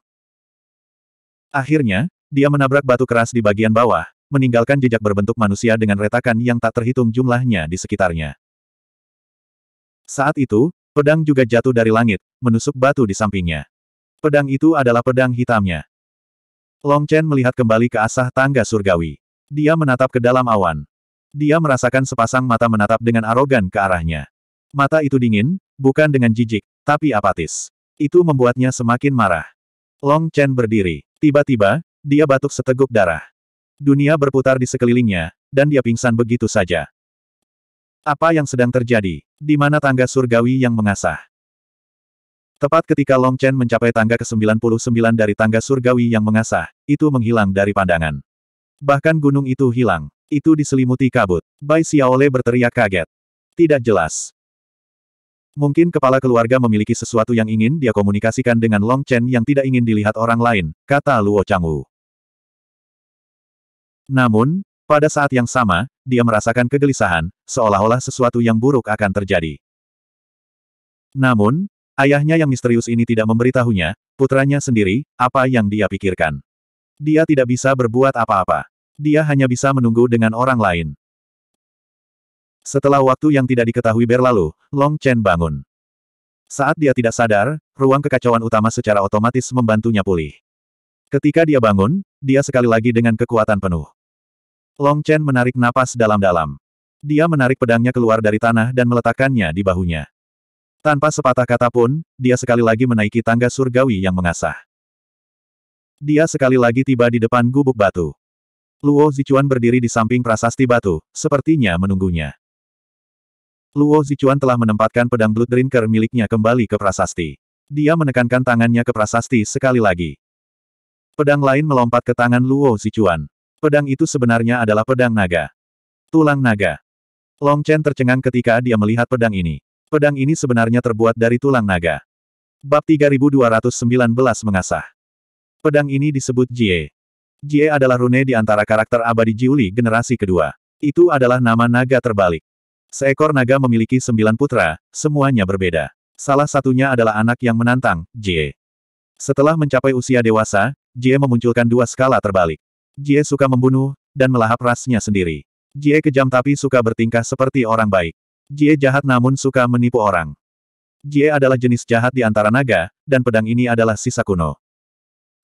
Akhirnya, dia menabrak batu keras di bagian bawah, meninggalkan jejak berbentuk manusia dengan retakan yang tak terhitung jumlahnya di sekitarnya. Saat itu, pedang juga jatuh dari langit, menusuk batu di sampingnya. Pedang itu adalah pedang hitamnya. Long Chen melihat kembali ke asah tangga surgawi. Dia menatap ke dalam awan. Dia merasakan sepasang mata menatap dengan arogan ke arahnya. Mata itu dingin, bukan dengan jijik, tapi apatis. Itu membuatnya semakin marah. Long Chen berdiri. Tiba-tiba, dia batuk seteguk darah. Dunia berputar di sekelilingnya, dan dia pingsan begitu saja. Apa yang sedang terjadi? Di mana tangga surgawi yang mengasah? Tepat ketika Long Chen mencapai tangga ke-99 dari tangga surgawi yang mengasah, itu menghilang dari pandangan. Bahkan gunung itu hilang. Itu diselimuti kabut. Bai Xiaole berteriak kaget. Tidak jelas. Mungkin kepala keluarga memiliki sesuatu yang ingin dia komunikasikan dengan Long Chen yang tidak ingin dilihat orang lain, kata Luo Changwu. Namun, pada saat yang sama, dia merasakan kegelisahan, seolah-olah sesuatu yang buruk akan terjadi. Namun, Ayahnya yang misterius ini tidak memberitahunya, putranya sendiri, apa yang dia pikirkan. Dia tidak bisa berbuat apa-apa. Dia hanya bisa menunggu dengan orang lain. Setelah waktu yang tidak diketahui berlalu, Long Chen bangun. Saat dia tidak sadar, ruang kekacauan utama secara otomatis membantunya pulih. Ketika dia bangun, dia sekali lagi dengan kekuatan penuh. Long Chen menarik napas dalam-dalam. Dia menarik pedangnya keluar dari tanah dan meletakkannya di bahunya. Tanpa sepatah kata pun, dia sekali lagi menaiki tangga surgawi yang mengasah. Dia sekali lagi tiba di depan gubuk batu. Luo Zichuan berdiri di samping prasasti batu, sepertinya menunggunya. Luo Zichuan telah menempatkan pedang Blood Drinker miliknya kembali ke prasasti. Dia menekankan tangannya ke prasasti sekali lagi. Pedang lain melompat ke tangan Luo Zichuan. Pedang itu sebenarnya adalah pedang naga. Tulang naga. Long Chen tercengang ketika dia melihat pedang ini. Pedang ini sebenarnya terbuat dari tulang naga. Bab 3219 mengasah. Pedang ini disebut Jie. Jie adalah rune di antara karakter abadi Jiuli generasi kedua. Itu adalah nama naga terbalik. Seekor naga memiliki sembilan putra, semuanya berbeda. Salah satunya adalah anak yang menantang, Jie. Setelah mencapai usia dewasa, Jie memunculkan dua skala terbalik. Jie suka membunuh, dan melahap rasnya sendiri. Jie kejam tapi suka bertingkah seperti orang baik. Jie jahat namun suka menipu orang. Jie adalah jenis jahat di antara naga, dan pedang ini adalah sisa kuno.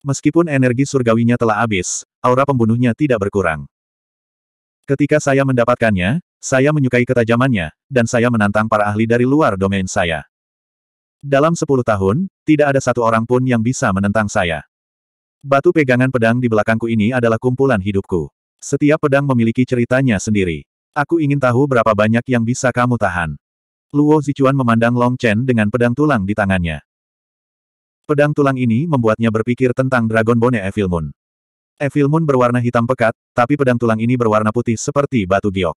Meskipun energi surgawinya telah habis, aura pembunuhnya tidak berkurang. Ketika saya mendapatkannya, saya menyukai ketajamannya, dan saya menantang para ahli dari luar domain saya. Dalam sepuluh tahun, tidak ada satu orang pun yang bisa menentang saya. Batu pegangan pedang di belakangku ini adalah kumpulan hidupku. Setiap pedang memiliki ceritanya sendiri. Aku ingin tahu berapa banyak yang bisa kamu tahan. Luo Zichuan memandang Long Chen dengan pedang tulang di tangannya. Pedang tulang ini membuatnya berpikir tentang Dragon Bone Evil Moon. Evil Moon berwarna hitam pekat, tapi pedang tulang ini berwarna putih seperti batu giok.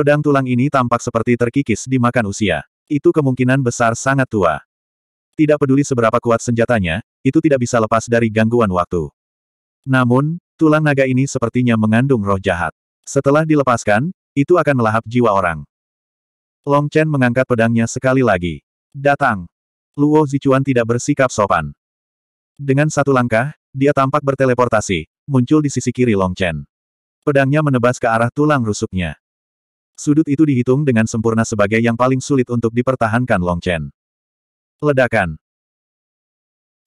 Pedang tulang ini tampak seperti terkikis dimakan usia. Itu kemungkinan besar sangat tua. Tidak peduli seberapa kuat senjatanya, itu tidak bisa lepas dari gangguan waktu. Namun, tulang naga ini sepertinya mengandung roh jahat. Setelah dilepaskan, itu akan melahap jiwa orang. Long Chen mengangkat pedangnya sekali lagi. Datang. Luo Zichuan tidak bersikap sopan. Dengan satu langkah, dia tampak berteleportasi, muncul di sisi kiri Long Chen. Pedangnya menebas ke arah tulang rusuknya. Sudut itu dihitung dengan sempurna sebagai yang paling sulit untuk dipertahankan Long Chen. Ledakan.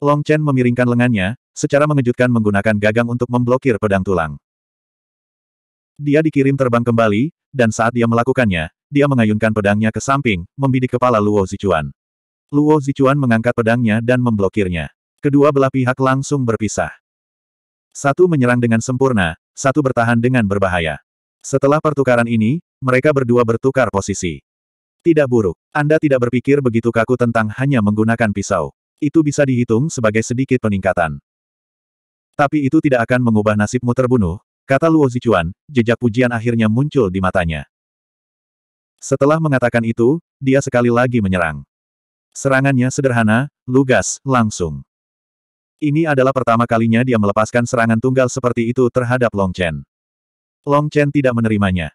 Long Chen memiringkan lengannya, secara mengejutkan menggunakan gagang untuk memblokir pedang tulang. Dia dikirim terbang kembali, dan saat dia melakukannya, dia mengayunkan pedangnya ke samping, membidik kepala Luo Zichuan. Luo Zichuan mengangkat pedangnya dan memblokirnya. Kedua belah pihak langsung berpisah. Satu menyerang dengan sempurna, satu bertahan dengan berbahaya. Setelah pertukaran ini, mereka berdua bertukar posisi. Tidak buruk. Anda tidak berpikir begitu kaku tentang hanya menggunakan pisau. Itu bisa dihitung sebagai sedikit peningkatan. Tapi itu tidak akan mengubah nasibmu terbunuh, Kata Luo Zichuan, jejak pujian akhirnya muncul di matanya. Setelah mengatakan itu, dia sekali lagi menyerang. Serangannya sederhana, lugas, langsung. Ini adalah pertama kalinya dia melepaskan serangan tunggal seperti itu terhadap Long Chen. Long Chen tidak menerimanya.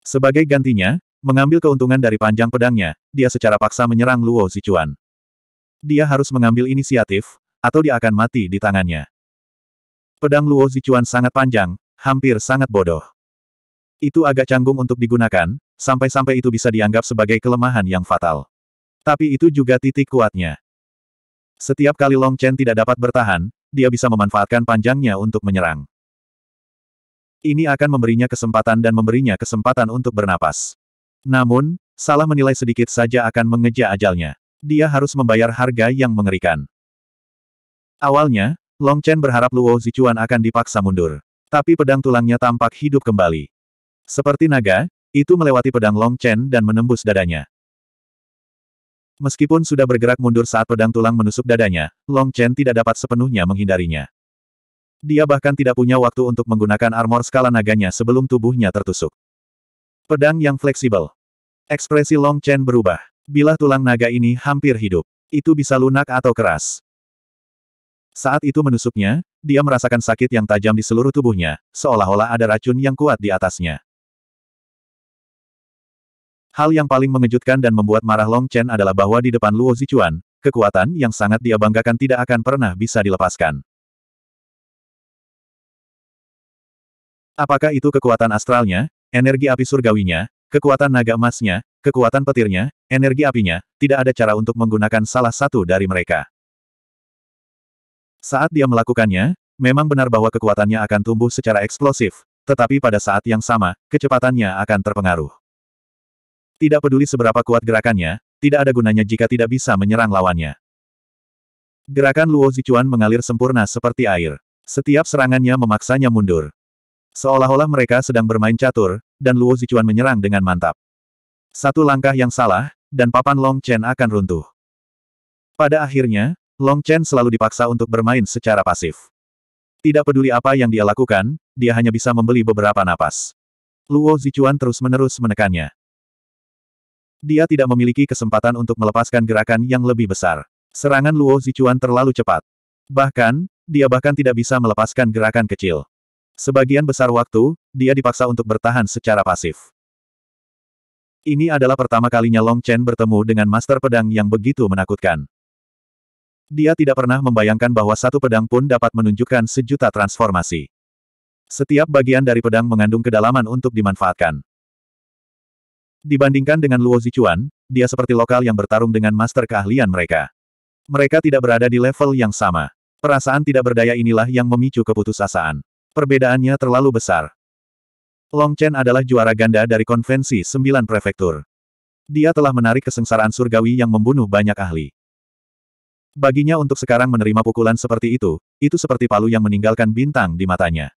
Sebagai gantinya, mengambil keuntungan dari panjang pedangnya, dia secara paksa menyerang Luo Zichuan. Dia harus mengambil inisiatif, atau dia akan mati di tangannya. Pedang Luo Zichuan sangat panjang, Hampir sangat bodoh. Itu agak canggung untuk digunakan, sampai-sampai itu bisa dianggap sebagai kelemahan yang fatal. Tapi itu juga titik kuatnya. Setiap kali Long Chen tidak dapat bertahan, dia bisa memanfaatkan panjangnya untuk menyerang. Ini akan memberinya kesempatan dan memberinya kesempatan untuk bernapas. Namun, salah menilai sedikit saja akan mengeja ajalnya. Dia harus membayar harga yang mengerikan. Awalnya, Long Chen berharap Luo Zichuan akan dipaksa mundur. Tapi pedang tulangnya tampak hidup kembali. Seperti naga, itu melewati pedang Long Chen dan menembus dadanya. Meskipun sudah bergerak mundur saat pedang tulang menusuk dadanya, Long Chen tidak dapat sepenuhnya menghindarinya. Dia bahkan tidak punya waktu untuk menggunakan armor skala naganya sebelum tubuhnya tertusuk. Pedang yang fleksibel. Ekspresi Long Chen berubah. Bila tulang naga ini hampir hidup, itu bisa lunak atau keras. Saat itu menusuknya, dia merasakan sakit yang tajam di seluruh tubuhnya, seolah-olah ada racun yang kuat di atasnya. Hal yang paling mengejutkan dan membuat marah Long Chen adalah bahwa di depan Luo Zichuan, kekuatan yang sangat dia banggakan tidak akan pernah bisa dilepaskan. Apakah itu kekuatan astralnya, energi api surgawinya, kekuatan naga emasnya, kekuatan petirnya, energi apinya, tidak ada cara untuk menggunakan salah satu dari mereka. Saat dia melakukannya, memang benar bahwa kekuatannya akan tumbuh secara eksplosif, tetapi pada saat yang sama, kecepatannya akan terpengaruh. Tidak peduli seberapa kuat gerakannya, tidak ada gunanya jika tidak bisa menyerang lawannya. Gerakan Luo Zichuan mengalir sempurna seperti air. Setiap serangannya memaksanya mundur. Seolah-olah mereka sedang bermain catur, dan Luo Zichuan menyerang dengan mantap. Satu langkah yang salah, dan papan Long Chen akan runtuh. Pada akhirnya, Long Chen selalu dipaksa untuk bermain secara pasif. Tidak peduli apa yang dia lakukan, dia hanya bisa membeli beberapa napas. Luo Zichuan terus-menerus menekannya. Dia tidak memiliki kesempatan untuk melepaskan gerakan yang lebih besar. Serangan Luo Zichuan terlalu cepat. Bahkan, dia bahkan tidak bisa melepaskan gerakan kecil. Sebagian besar waktu, dia dipaksa untuk bertahan secara pasif. Ini adalah pertama kalinya Long Chen bertemu dengan master pedang yang begitu menakutkan. Dia tidak pernah membayangkan bahwa satu pedang pun dapat menunjukkan sejuta transformasi. Setiap bagian dari pedang mengandung kedalaman untuk dimanfaatkan. Dibandingkan dengan Luo Zichuan, dia seperti lokal yang bertarung dengan master keahlian mereka. Mereka tidak berada di level yang sama. Perasaan tidak berdaya inilah yang memicu keputusasaan. Perbedaannya terlalu besar. Long Chen adalah juara ganda dari konvensi sembilan prefektur. Dia telah menarik kesengsaraan surgawi yang membunuh banyak ahli. Baginya untuk sekarang menerima pukulan seperti itu, itu seperti palu yang meninggalkan bintang di matanya.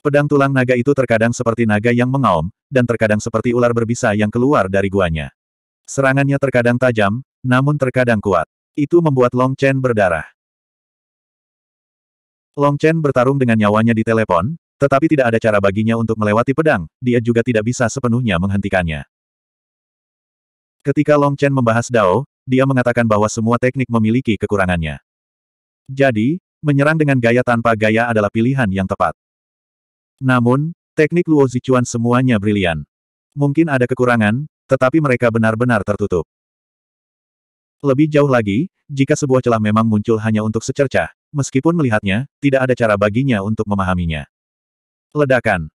Pedang tulang naga itu terkadang seperti naga yang mengaum, dan terkadang seperti ular berbisa yang keluar dari guanya. Serangannya terkadang tajam, namun terkadang kuat. Itu membuat Long Chen berdarah. Long Chen bertarung dengan nyawanya di telepon, tetapi tidak ada cara baginya untuk melewati pedang, dia juga tidak bisa sepenuhnya menghentikannya. Ketika Long Chen membahas Dao, dia mengatakan bahwa semua teknik memiliki kekurangannya. Jadi, menyerang dengan gaya tanpa gaya adalah pilihan yang tepat. Namun, teknik Luo Zichuan semuanya brilian. Mungkin ada kekurangan, tetapi mereka benar-benar tertutup. Lebih jauh lagi, jika sebuah celah memang muncul hanya untuk secercah, meskipun melihatnya, tidak ada cara baginya untuk memahaminya. Ledakan.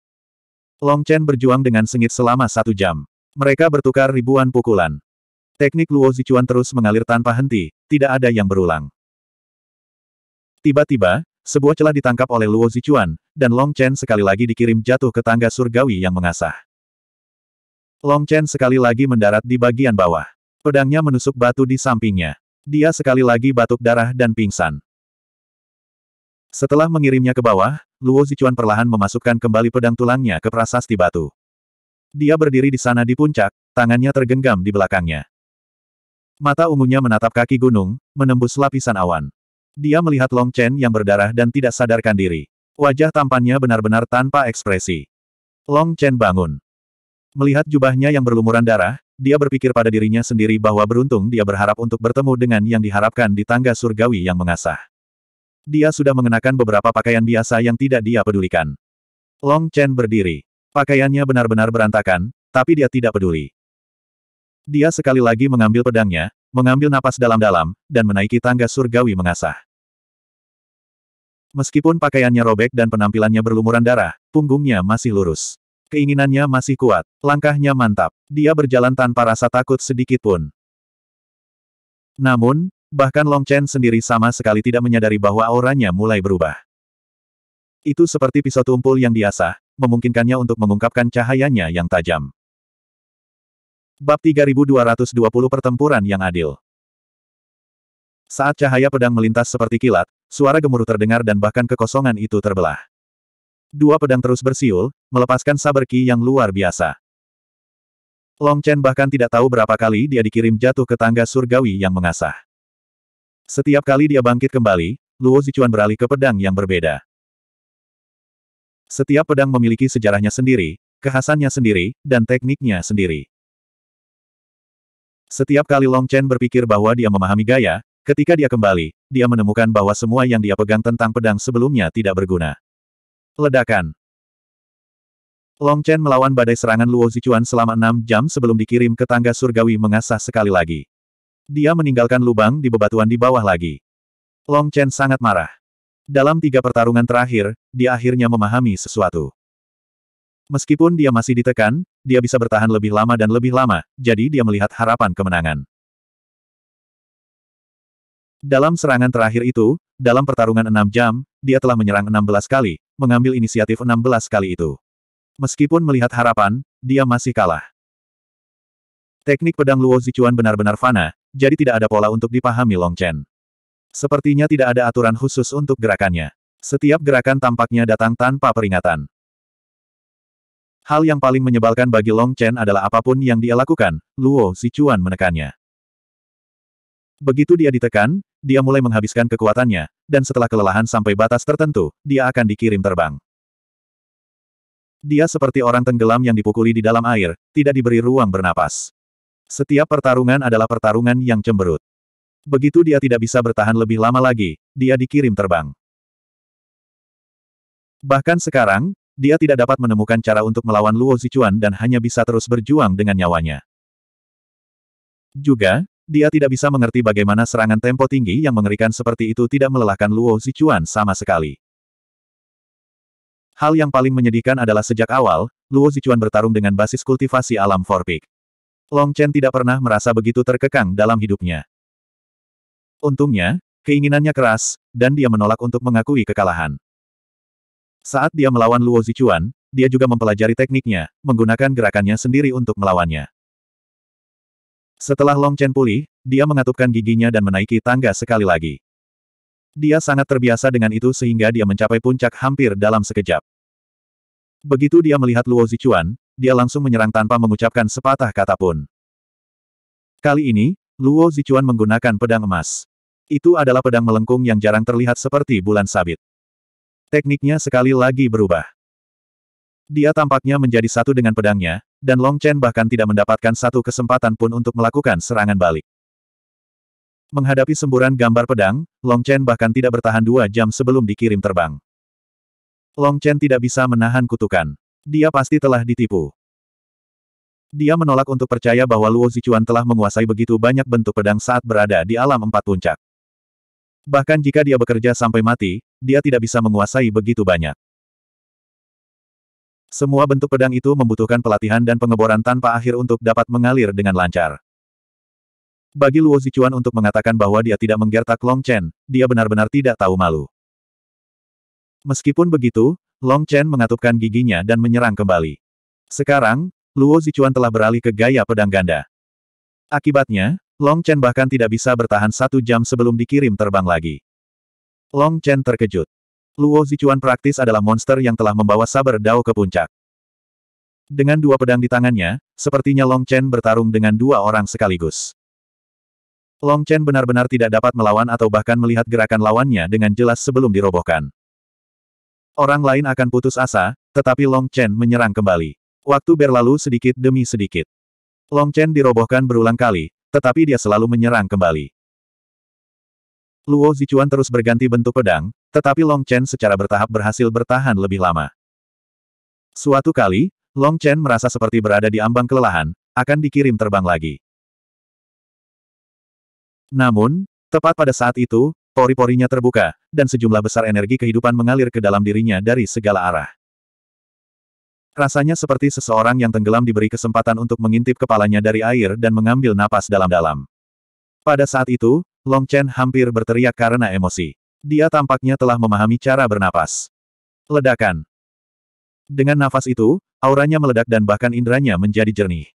Long Chen berjuang dengan sengit selama satu jam. Mereka bertukar ribuan pukulan. Teknik Luo Zichuan terus mengalir tanpa henti, tidak ada yang berulang. Tiba-tiba, sebuah celah ditangkap oleh Luo Zichuan, dan Long Chen sekali lagi dikirim jatuh ke tangga surgawi yang mengasah. Long Chen sekali lagi mendarat di bagian bawah. Pedangnya menusuk batu di sampingnya. Dia sekali lagi batuk darah dan pingsan. Setelah mengirimnya ke bawah, Luo Zichuan perlahan memasukkan kembali pedang tulangnya ke prasasti batu. Dia berdiri di sana di puncak, tangannya tergenggam di belakangnya. Mata ungunya menatap kaki gunung, menembus lapisan awan. Dia melihat Long Chen yang berdarah dan tidak sadarkan diri. Wajah tampannya benar-benar tanpa ekspresi. Long Chen bangun. Melihat jubahnya yang berlumuran darah, dia berpikir pada dirinya sendiri bahwa beruntung dia berharap untuk bertemu dengan yang diharapkan di tangga surgawi yang mengasah. Dia sudah mengenakan beberapa pakaian biasa yang tidak dia pedulikan. Long Chen berdiri. Pakaiannya benar-benar berantakan, tapi dia tidak peduli. Dia sekali lagi mengambil pedangnya, mengambil napas dalam-dalam, dan menaiki tangga surgawi mengasah. Meskipun pakaiannya robek dan penampilannya berlumuran darah, punggungnya masih lurus. Keinginannya masih kuat, langkahnya mantap. Dia berjalan tanpa rasa takut sedikit pun. Namun, bahkan Long Chen sendiri sama sekali tidak menyadari bahwa auranya mulai berubah. Itu seperti pisau tumpul yang diasah, memungkinkannya untuk mengungkapkan cahayanya yang tajam. Bab 3220 Pertempuran yang Adil Saat cahaya pedang melintas seperti kilat, suara gemuruh terdengar dan bahkan kekosongan itu terbelah. Dua pedang terus bersiul, melepaskan saber ki yang luar biasa. Long Chen bahkan tidak tahu berapa kali dia dikirim jatuh ke tangga surgawi yang mengasah. Setiap kali dia bangkit kembali, Luo Zichuan beralih ke pedang yang berbeda. Setiap pedang memiliki sejarahnya sendiri, kehasannya sendiri, dan tekniknya sendiri. Setiap kali Long Chen berpikir bahwa dia memahami gaya, ketika dia kembali, dia menemukan bahwa semua yang dia pegang tentang pedang sebelumnya tidak berguna. Ledakan Long Chen melawan badai serangan Luo Zichuan selama enam jam sebelum dikirim ke tangga surgawi mengasah sekali lagi. Dia meninggalkan lubang di bebatuan di bawah lagi. Long Chen sangat marah. Dalam tiga pertarungan terakhir, dia akhirnya memahami sesuatu. Meskipun dia masih ditekan, dia bisa bertahan lebih lama dan lebih lama, jadi dia melihat harapan kemenangan. Dalam serangan terakhir itu, dalam pertarungan enam jam, dia telah menyerang 16 kali, mengambil inisiatif 16 kali itu. Meskipun melihat harapan, dia masih kalah. Teknik pedang Luo Zichuan benar-benar fana, jadi tidak ada pola untuk dipahami Long Chen. Sepertinya tidak ada aturan khusus untuk gerakannya. Setiap gerakan tampaknya datang tanpa peringatan. Hal yang paling menyebalkan bagi Long Chen adalah apapun yang dia lakukan, Luo Sichuan menekannya. Begitu dia ditekan, dia mulai menghabiskan kekuatannya, dan setelah kelelahan sampai batas tertentu, dia akan dikirim terbang. Dia seperti orang tenggelam yang dipukuli di dalam air, tidak diberi ruang bernapas. Setiap pertarungan adalah pertarungan yang cemberut. Begitu dia tidak bisa bertahan lebih lama lagi, dia dikirim terbang. Bahkan sekarang, dia tidak dapat menemukan cara untuk melawan Luo Zichuan dan hanya bisa terus berjuang dengan nyawanya. Juga, dia tidak bisa mengerti bagaimana serangan tempo tinggi yang mengerikan seperti itu tidak melelahkan Luo Zichuan sama sekali. Hal yang paling menyedihkan adalah sejak awal, Luo Zichuan bertarung dengan basis kultivasi alam Forpik. Long Chen tidak pernah merasa begitu terkekang dalam hidupnya. Untungnya, keinginannya keras, dan dia menolak untuk mengakui kekalahan. Saat dia melawan Luo Zichuan, dia juga mempelajari tekniknya, menggunakan gerakannya sendiri untuk melawannya. Setelah Long Chen pulih, dia mengatupkan giginya dan menaiki tangga sekali lagi. Dia sangat terbiasa dengan itu sehingga dia mencapai puncak hampir dalam sekejap. Begitu dia melihat Luo Zichuan, dia langsung menyerang tanpa mengucapkan sepatah kata pun. Kali ini, Luo Zichuan menggunakan pedang emas. Itu adalah pedang melengkung yang jarang terlihat seperti bulan sabit. Tekniknya sekali lagi berubah. Dia tampaknya menjadi satu dengan pedangnya, dan Long Chen bahkan tidak mendapatkan satu kesempatan pun untuk melakukan serangan balik. Menghadapi semburan gambar pedang, Long Chen bahkan tidak bertahan dua jam sebelum dikirim terbang. Long Chen tidak bisa menahan kutukan. Dia pasti telah ditipu. Dia menolak untuk percaya bahwa Luo Zichuan telah menguasai begitu banyak bentuk pedang saat berada di alam empat puncak. Bahkan jika dia bekerja sampai mati, dia tidak bisa menguasai begitu banyak. Semua bentuk pedang itu membutuhkan pelatihan dan pengeboran tanpa akhir untuk dapat mengalir dengan lancar. Bagi Luo Zichuan untuk mengatakan bahwa dia tidak menggertak Long Chen, dia benar-benar tidak tahu malu. Meskipun begitu, Long Chen mengatupkan giginya dan menyerang kembali. Sekarang, Luo Zichuan telah beralih ke gaya pedang ganda. Akibatnya, Long Chen bahkan tidak bisa bertahan satu jam sebelum dikirim terbang lagi. Long Chen terkejut. Luo Zichuan praktis adalah monster yang telah membawa sabar Dao ke puncak. Dengan dua pedang di tangannya, sepertinya Long Chen bertarung dengan dua orang sekaligus. Long Chen benar-benar tidak dapat melawan atau bahkan melihat gerakan lawannya dengan jelas sebelum dirobohkan. Orang lain akan putus asa, tetapi Long Chen menyerang kembali. Waktu berlalu sedikit demi sedikit. Long Chen dirobohkan berulang kali, tetapi dia selalu menyerang kembali. Luo Zichuan terus berganti bentuk pedang, tetapi Long Chen secara bertahap berhasil bertahan lebih lama. Suatu kali, Long Chen merasa seperti berada di ambang kelelahan, akan dikirim terbang lagi. Namun, tepat pada saat itu, pori-porinya terbuka, dan sejumlah besar energi kehidupan mengalir ke dalam dirinya dari segala arah. Rasanya seperti seseorang yang tenggelam diberi kesempatan untuk mengintip kepalanya dari air dan mengambil napas dalam-dalam. Pada saat itu, Long Chen hampir berteriak karena emosi. Dia tampaknya telah memahami cara bernapas. Ledakan. Dengan nafas itu, auranya meledak dan bahkan inderanya menjadi jernih.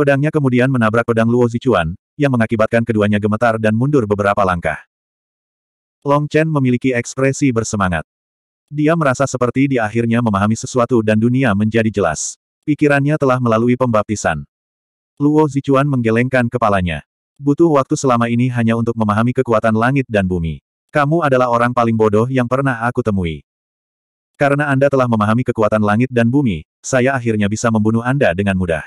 Pedangnya kemudian menabrak pedang Luo Zichuan, yang mengakibatkan keduanya gemetar dan mundur beberapa langkah. Long Chen memiliki ekspresi bersemangat. Dia merasa seperti di akhirnya memahami sesuatu dan dunia menjadi jelas. Pikirannya telah melalui pembaptisan. Luo Zichuan menggelengkan kepalanya. Butuh waktu selama ini hanya untuk memahami kekuatan langit dan bumi. Kamu adalah orang paling bodoh yang pernah aku temui. Karena Anda telah memahami kekuatan langit dan bumi, saya akhirnya bisa membunuh Anda dengan mudah.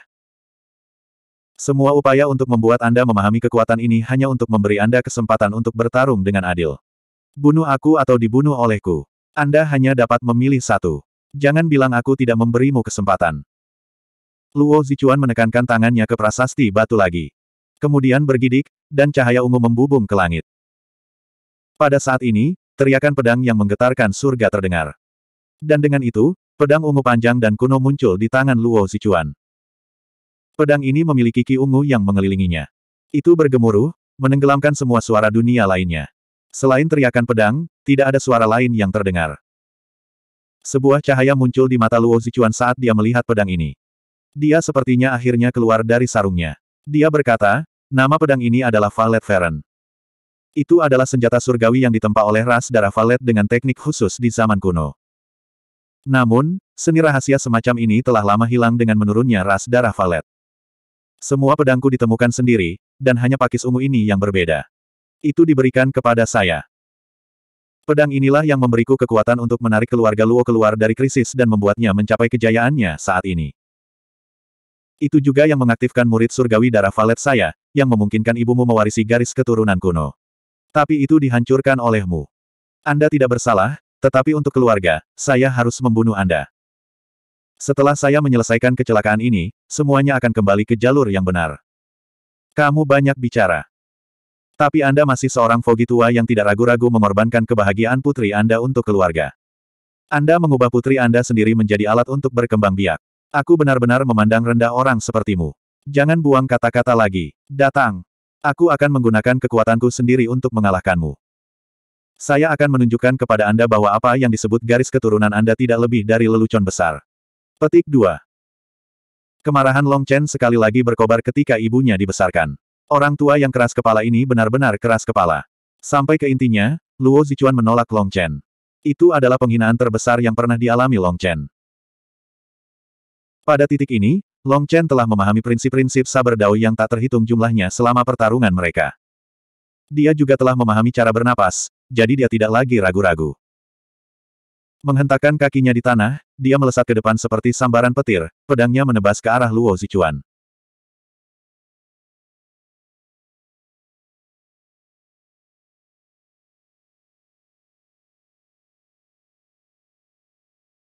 Semua upaya untuk membuat Anda memahami kekuatan ini hanya untuk memberi Anda kesempatan untuk bertarung dengan adil. Bunuh aku atau dibunuh olehku. Anda hanya dapat memilih satu. Jangan bilang aku tidak memberimu kesempatan. Luo Zichuan menekankan tangannya ke prasasti batu lagi. Kemudian bergidik, dan cahaya ungu membubung ke langit. Pada saat ini, teriakan pedang yang menggetarkan surga terdengar. Dan dengan itu, pedang ungu panjang dan kuno muncul di tangan Luo Zichuan. Pedang ini memiliki ki ungu yang mengelilinginya. Itu bergemuruh, menenggelamkan semua suara dunia lainnya. Selain teriakan pedang, tidak ada suara lain yang terdengar. Sebuah cahaya muncul di mata Luo Zichuan saat dia melihat pedang ini. Dia sepertinya akhirnya keluar dari sarungnya. Dia berkata, nama pedang ini adalah Valet Feren. Itu adalah senjata surgawi yang ditempa oleh ras darah Valet dengan teknik khusus di zaman kuno. Namun, seni rahasia semacam ini telah lama hilang dengan menurunnya ras darah Valet. Semua pedangku ditemukan sendiri, dan hanya pakis ungu ini yang berbeda. Itu diberikan kepada saya. Pedang inilah yang memberiku kekuatan untuk menarik keluarga Luo keluar dari krisis dan membuatnya mencapai kejayaannya saat ini. Itu juga yang mengaktifkan murid surgawi darah valet saya, yang memungkinkan ibumu mewarisi garis keturunan kuno. Tapi itu dihancurkan olehmu. Anda tidak bersalah, tetapi untuk keluarga, saya harus membunuh Anda. Setelah saya menyelesaikan kecelakaan ini, semuanya akan kembali ke jalur yang benar. Kamu banyak bicara. Tapi Anda masih seorang fogi tua yang tidak ragu-ragu mengorbankan kebahagiaan putri Anda untuk keluarga. Anda mengubah putri Anda sendiri menjadi alat untuk berkembang biak. Aku benar-benar memandang rendah orang sepertimu. Jangan buang kata-kata lagi. Datang. Aku akan menggunakan kekuatanku sendiri untuk mengalahkanmu. Saya akan menunjukkan kepada Anda bahwa apa yang disebut garis keturunan Anda tidak lebih dari lelucon besar. Petik 2. Kemarahan Long Chen sekali lagi berkobar ketika ibunya dibesarkan. Orang tua yang keras kepala ini benar-benar keras kepala. Sampai ke intinya, Luo Zichuan menolak Long Chen. Itu adalah penghinaan terbesar yang pernah dialami Long Chen. Pada titik ini, Long Chen telah memahami prinsip-prinsip sabar dao yang tak terhitung jumlahnya selama pertarungan mereka. Dia juga telah memahami cara bernapas, jadi dia tidak lagi ragu-ragu. Menghentakkan kakinya di tanah, dia melesat ke depan seperti sambaran petir, pedangnya menebas ke arah Luo Zichuan.